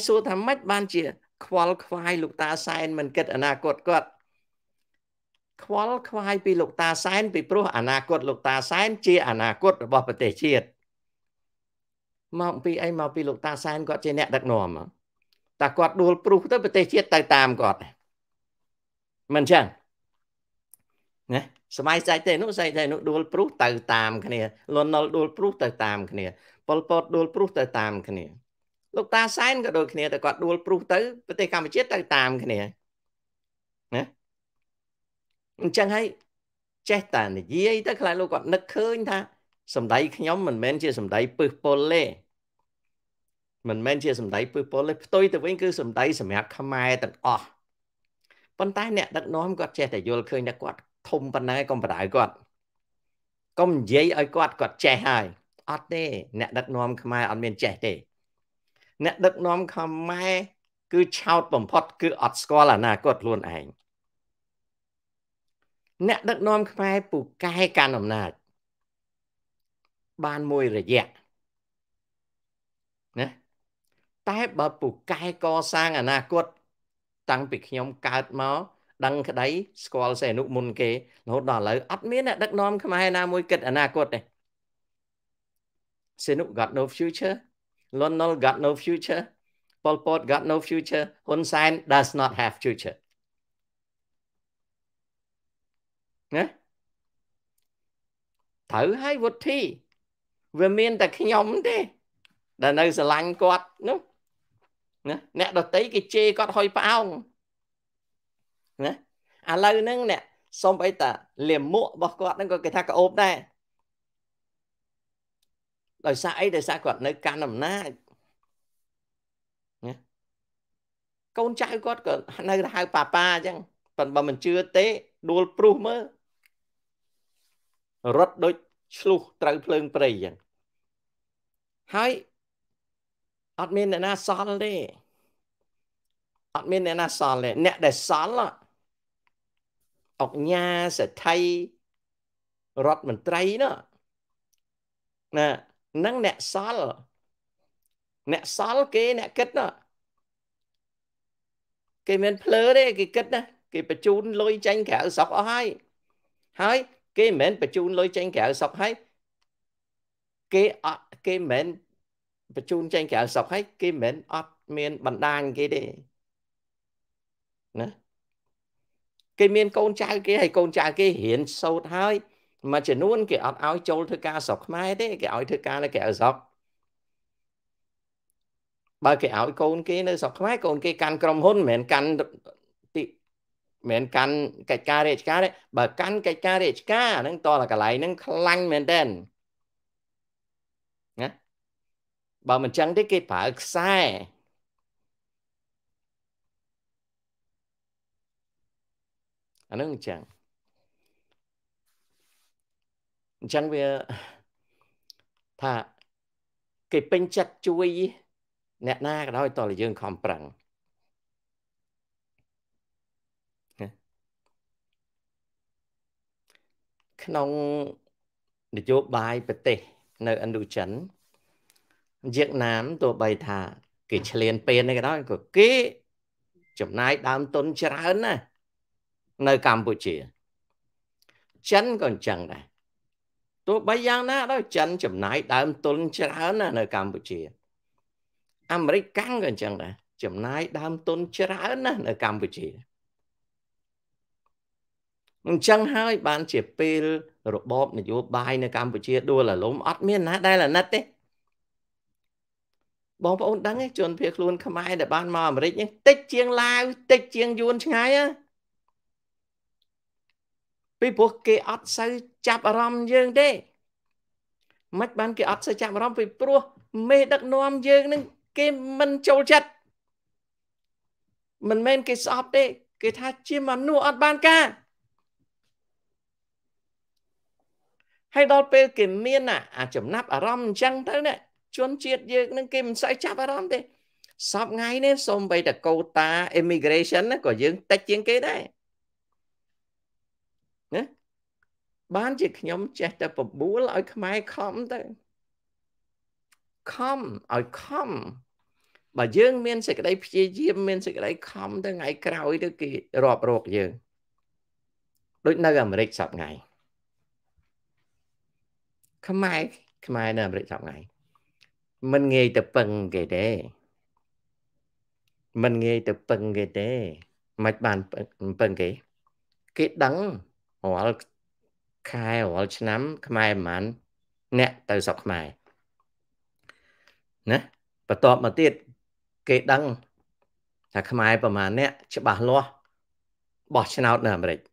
Speaker 1: សួរថាម៉េចបានជាខ្វល់ខ្វាយលោកតាសែនមិនគិតអនាគតគាត់ខ្វល់ខ្វាយពីលោកតាសែនពីព្រោះអនាគតលោកតាសែនជាអនាគតរបស់ប្រទេសជាតិមកពីអីមកពីលោកតាសែនគាត់ជាអ្នកដឹកនាំតែគាត់ដួលព្រុសទៅប្រទេសជាតិទៅតាមគាត់មិនចឹងណាសម័យស្ដេចទេនោះស្ដេចទេនោះដួលព្រុសទៅតាមគ្នាលន់ណុលដួលព្រុសទៅតាមគ្នាប៉ុលពតដួលព្រុសទៅតាមគ្នាលោកតាសែនក៏ដូចគ្នាតែគាត់ដួលព្រុសទៅប្រទេសកម្ពុជាទៅតាមគ្នាណាអញ្ចឹងហើយចេះតែនិយាយទៅខ្លាចលោកគាត់នឹកឃើញថា សម្ដីខ្ញុំមិនមែនជាសម្ដីពឹសពុលទេមិនមែនជាសម្ដីពឹសពុលទេផ្ទុយទៅវិញគឺសម្ដីសម្រាប់ខ្មែរទាំងអស់ប៉ុន្តែអ្នកដឹកនាំគាត់ចេះតែយល់ឃើញថាគាត់ធំប៉ុណ្ណឹងឯងកុំបដៅគាត់កុំនិយាយឲ្យគាត់គាត់ចេះហើយអត់ទេ អ្នកដឹកនាំខ្មែរអត់មានចេះទេអ្នកដឹកនាំខ្មែរគឺឆោតបំផុតគឺអត់ស្គាល់អនាគតខ្លួនឯងអ្នកដឹកនាំខ្មែរពូកែកាន់អំណាចបានមួយរយៈណាតែបើពូកែកសាងអនាគតតាំងពីខ្ញុំកើតមកដឹងក្តីស្គាល់សេនុមុនគេរហូតដល់ឥឡូវអត់មានអ្នក ដឹកនាំខ្មែរណាមួយគិតអនាគតទេសេនុ got no future Lonol got no future Pol Pot got no future Hun Sen does not have future ណាត្រូវហើយវុទ្ធីវាមានតែខ្ញុំទេ ដែលនៅស្រឡាញ់គាត់នោះណាអ្នកដតីគេជេរគាត់ហុយផ្អោងណាឥឡូវហ្នឹងអ្នកសុំអីតាលាមករបស់គាត់ហ្នឹងក៏គេថាក្អូបដែរដោយសារអីដោយសារគាត់នៅ កាន់អំណាចណា កូនចៅគាត់ក៏នៅហៅប៉ាប៉ាអញ្ចឹងប៉ុន្តែមិនជឿទេ ដួលព្រោះមើលរត់ដូចឆ្លុះត្រូវភ្លើងព្រៃចឹងហើយអត់មានអ្នកណាសល់ទេអត់មានអ្នកណាសល់ទេអ្នកដែលសល់អុកញ៉ាសេដ្ឋីរដ្ឋមន្ត្រីណាណានឹងអ្នកសល់អ្នកសល់គេអ្នកគិតណាគេមាន ភ្លើទេគេគិតណា គេបញ្ជូនលុយចាញ់ក្រៅស្រុកអស់ហើយហើយគេមិនមែនបញ្ជូនលុយចេញក្រៅស្រុកហើយគេអត់គេមិនមែនបញ្ជូនចេញក្រៅស្រុកហើយគេមិនមែនអត់មានបណ្ដាញគេទេណាគេមាន កូនចៅគេហើយកូនចៅគេរៀនសូត្រហើយមួយចំនួនគេអត់ឲ្យចូលធ្វើការស្រុកខ្មែរទេគេឲ្យធ្វើការនៅក្រៅស្រុកបើគេឲ្យកូនគេនៅស្រុកខ្មែរកូនគេកាន់ក្រុមហ៊ុនមិនមែនកាន់មិនកាន់កិច្ចការរាជការទេបើកាន់កិច្ចការរាជការហ្នឹងតតែកន្លែងហ្នឹងខ្លាញ់មែនទេណាបើមិនចឹងទេគេប្រើខ្សែអានឹងចឹងអញ្ចឹងវាថាគេពេញចិត្តជួយ អ្នកណាក៏ដោយតើយើងខំប្រឹងក្នុងនយោបាយប្រទេស នៅឥណ្ឌូចិនវៀតណាមទោះបីថាគេឆ្លៀនពេលនេះក៏ដោយក៏គេចំណាយដើម ទុន ច្រើនណាស់នៅកម្ពុជាចិនក៏អញ្ចឹងដែរទោះបីយ៉ាងណាដោយចិនចំណាយដើមទុនច្រើនណាស់នៅកម្ពុជាអាមេរិកកាំងក៏អញ្ចឹងដែរចំណាយដើមទុនច្រើនណាស់នៅកម្ពុជាអញ្ចឹងហើយបានជាពេលរបបនយោបាយនៅកម្ពុជាដួលរលំអត់មានណាដែលអាណិតទេបងប្អូនដឹងទេជនភៀសខ្លួនខ្មែរដែលបានមកអាមេរិកហ្នឹងតិចជាងឡាវតិចជាងយួនឆ្ងាយណាពីព្រោះគេអត់សូវចាប់អារម្មណ៍យើងទេមិនបានគេអត់សូវចាប់អារម្មណ៍ពីព្រោះមេដឹកនាំយើងនឹងគេមិនចូលចិត្តមិនមែនគេស្អប់ទេគេថាជាមនុស្សអត់បានការហើយដល់ពេលគេមានអាចំណាប់អារម្មណ៍អញ្ចឹងទៅណាជនជាតិយើងនឹងគេមិនសូវចាប់អារម្មណ៍ទេសពថ្ងៃនេះសូម្បីតែកូតា immigration ណាក៏យើង តិចជាងគេដែរណាបានជាខ្ញុំចេះតែបបួលឲ្យខ្មែរខំទៅខំឲ្យខំបើយើង មានសេចក្តីព្យាយាមមានសេចក្តីខំទៅថ្ងៃក្រោយ ទៅគេរាប់រកយើងដូចនៅអាមេរិកសពថ្ងៃខ្មែរខ្មែរនៅអាមេរិកសពថ្ងៃមិនងាយទៅពឹងគេទេ មិនងាយទៅពឹងគេទេមិនបានពឹងគេ គេដឹងរាល់ខែរាល់ឆ្នាំខ្មែរប្រហែលអ្នកទៅសពខ្មែរណាបន្ទាប់មកទៀតគេដឹង ថាខ្មែរប្រហែលអ្នក ច្បាស់លាស់បោះឆ្នោតនៅអាមេរិក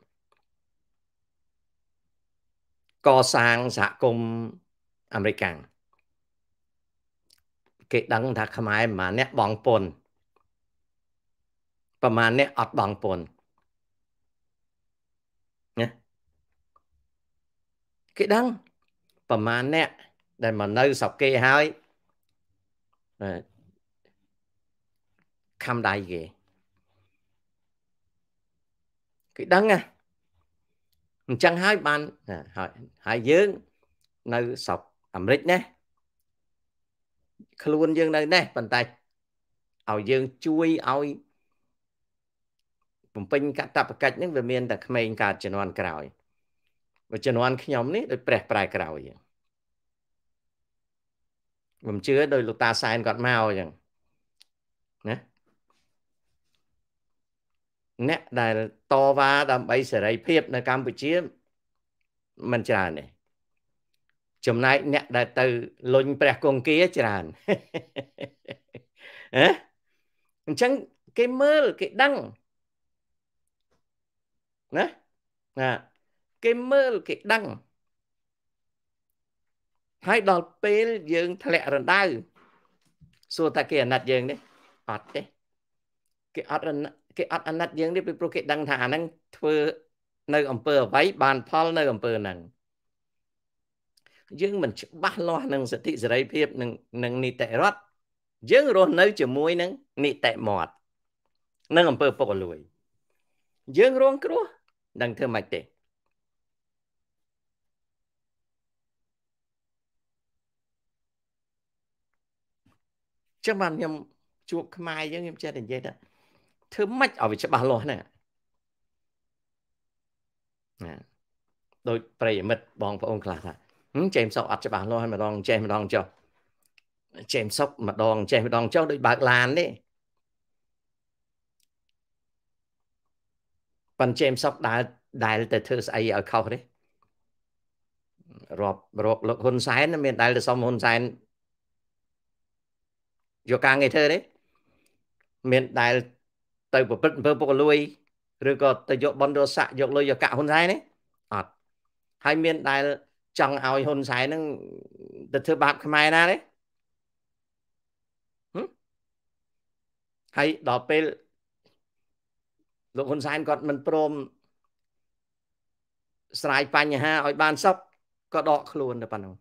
Speaker 1: កសាងសហគមន៍អាមេរិកគេដឹងថាខ្មែរប្រហែលអ្នកបងពុនប្រហែលអ្នកអត់បងពុនណាគេដឹងប្រហែលអ្នកដែលមកនៅស្រុកគេហើយខំដៃគេគេដឹងណាអញ្ចឹងហើយបានហើយហើយយើងនៅស្រុកអាមេរិកណាខ្លួនយើងនៅនេះប៉ុន្តែឲ្យយើងជួយឲ្យបំពេញកតបកិច្ចហ្នឹងវាមានតែក្មេងកើតជំនាន់ក្រោយជំនាន់ខ្ញុំនេះដូចព្រះប្រែក្រោយខ្ញុំជឿដោយលោកតាសែនគាត់មកអញ្ចឹងអ្នកដែលតវ៉ាដើម្បីសេរីភាព នៅកម្ពុជាមិនច្រើនទេចំណែកអ្នកដែលទៅលុញព្រះគង្គាច្រើនហ៎អញ្ចឹងគេមើលគេដឹងណាណាគេមើលគេដឹងហើយដល់ពេលយើងធ្លាក់រណ្ដៅសួរថាគេអាណិតយើងនេះអត់ទេគេអត់គេអត់អាណិតយើងទេពីព្រោះគេដឹងថាអាហ្នឹងធ្វើនៅអំពើអ្វីបានផលនៅអំពើហ្នឹងយើងមិនច្បាស់លាស់នឹងសិទ្ធិសេរីភាពនឹងនឹងនីតិរដ្ឋយើងរស់នៅជាមួយនឹងនីតិមាត់នឹងអំពើពុករលួយ យើងរងគ្រោះនឹងធ្វើម៉េចទេចឹងបានខ្ញុំជួបខ្មែរយើងខ្ញុំចេះតែនិយាយថាធ្វើម៉េចឲ្យវាច្បាស់លាស់ហ្នឹងណាដោយប្រិយមិត្តបងប្អូនខ្លះថាចេមសុកអត់ច្បាស់លាស់ម្ដង ចេះម្ដងចុះចេមសុកម្ដងចេះម្ដងចុះដូចបើកឡានទេប៉ិនចេមសុកដើរដែលទៅធ្វើស្អីឲ្យខុសទេរាប់រាប់លោកហ៊ុនសែនមានដែលទៅសុំហ៊ុនសែនយកការងារធ្វើទេមានដែលទៅប្រព្រឹត្តអំពើពុករលួយឬក៏ទៅយកបនរស័កយកលុយយកកាក់ហ៊ុនសែនទេអត់ហើយមានដែលចង់ឲ្យហ៊ុនសែនហ្នឹងទៅធ្វើបាបខ្មែរណាទេហើយដល់ពេលលោកហ៊ុនសែនគាត់មិនព្រមស្រាយបញ្ហាឲ្យបានសុខក៏ដកខ្លួនទៅប៉ុណ្ណឹង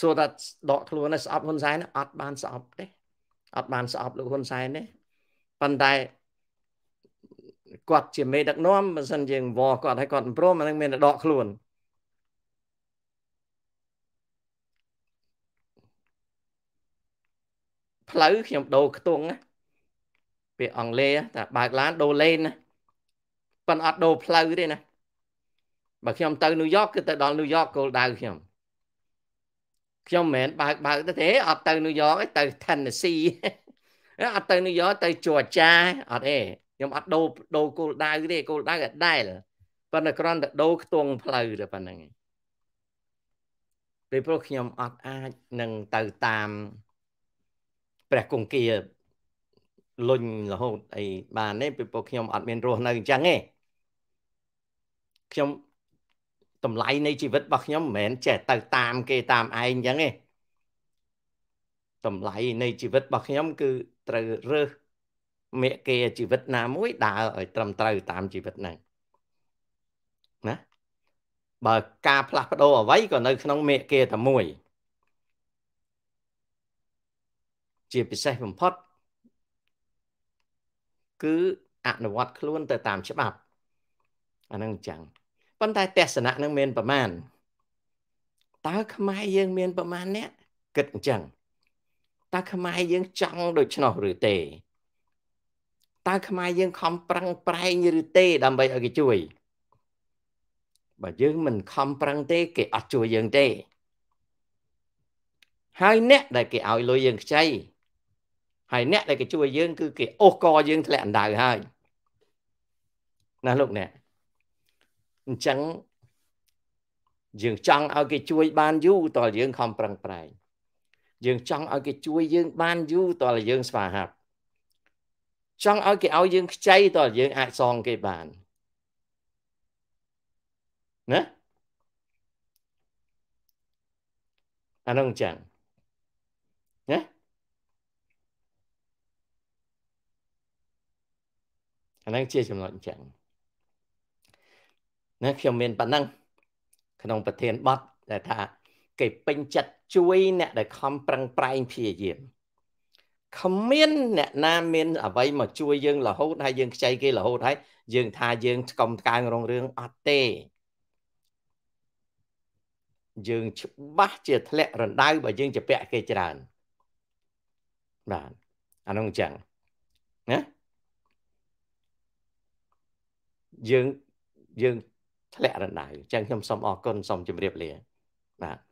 Speaker 1: សួរថាដកខ្លួនស្អប់ហ៊ុនសែនអត់បានស្អប់ទេអត់បានស្អប់លោកហ៊ុនសែនទេប៉ុន្តែគាត់ជាមេដឹកនាំបើសិនយើងវល់គាត់ហើយគាត់មិនព្រមអានឹងមានដកខ្លួនផ្លូវខ្ញុំដូរខ្ទង់ណាពាក្យអង់គ្លេសតែបើកឡានដូរលេនណាប៉ុន្តែអត់ដូរផ្លូវទេណាបើខ្ញុំទៅញូវយ៉កគឺទៅដល់ញូវយ៉កគោលដៅខ្ញុំខ្ញុំមិនមែនបើកបើកទេអត់ទៅញូវយ៉កទេទៅ Tennessee អត់ទៅនិយោទៅជួចាអត់ទេខ្ញុំអត់ដូរដូរគោលដៅទេគោលដៅអត់ដែលប៉ុន្តែគ្រាន់តែដូរខ្ទង់ផ្លូវតែប៉ុណ្្នឹងពេលព្រោះខ្ញុំអត់អាចនឹងទៅតាមព្រះគង្គាលុញរហូតអីបានទេពីព្រោះខ្ញុំអត់មានរស់នៅអញ្ចឹងទេខ្ញុំតម្លៃនៃជីវិតរបស់ខ្ញុំមិនមែនចេះទៅ តាម គេតាមឯងអញ្ចឹងទេតម្លៃនៃជីវិតរបស់ខ្ញុំគឺត្រូវរើសមេគេជីវិតណាមួយ ដើរឲ្យ ត្រឹមត្រូវតាមជីវិតហ្នឹងណាបើការផ្លាស់ប្ដូរអ្វីក៏នៅ ក្នុងមេគេតែមួយជាពិសេសបំផុត គឺអនុវត្តខ្លួនទៅតាមច្បាប់អាហ្នឹងអញ្ចឹងប៉ុន្តែទស្សនៈនឹងមានប្រមាណតើខ្មែរយើងមាន ប្រមាណអ្នកគិតអញ្ចឹងតើខ្មែរយើងចង់ដូច្នោះឬទេតើខ្មែរយើងខំប្រឹងប្រែងឬទេ ដើម្បីឲ្យគេជួយបើយើងមិនខំប្រឹងទេគេអត់ជួយយើងទេ ហើយអ្នក ដែលគេឲ្យលុយយើងខ្ចីហើយអ្នកដែលគេជួយយើងគឺ គេអូសកយើងធ្លាក់អណ្ដៅហើយណាលោកអ្នកអញ្ចឹងយើងចង់ឲ្យគេជួយបានយូរតើយើងខំប្រឹងប្រែងយើងចង់ឲ្យគេជួយយើងបានយូរតើយើងស្វាហាប់ចង់ឲ្យគេឲ្យយើងខ្ចីតើយើងអាចសងគេបានណាអានឹងចឹងណាអានឹងជាចំណុចចឹងណាខ្ញុំមានប៉ុណ្ណឹងក្នុងប្រធានបတ်ដែលថាគេពេញចិត្តជួយអ្នកដែលខំប្រឹងប្រែងព្យាយាមគ្មានអ្នកណាមានអ្វីមកជួយយើងរហូតហើយយើងខ្ចីគេរហូតហើយយើង ថាយើងឆ្កំថ្កើងរងរឿងអត់ទេយើងច្បាស់ជាធ្លាក់រណ្ដៅបើយើងជាពាក់គេច្រើនបាទអានោះអញ្ចឹងណាយើងយើងធ្លាក់រណ្ដៅអញ្ចឹងខ្ញុំសូមអរគុណសូមជម្រាបលាបាទ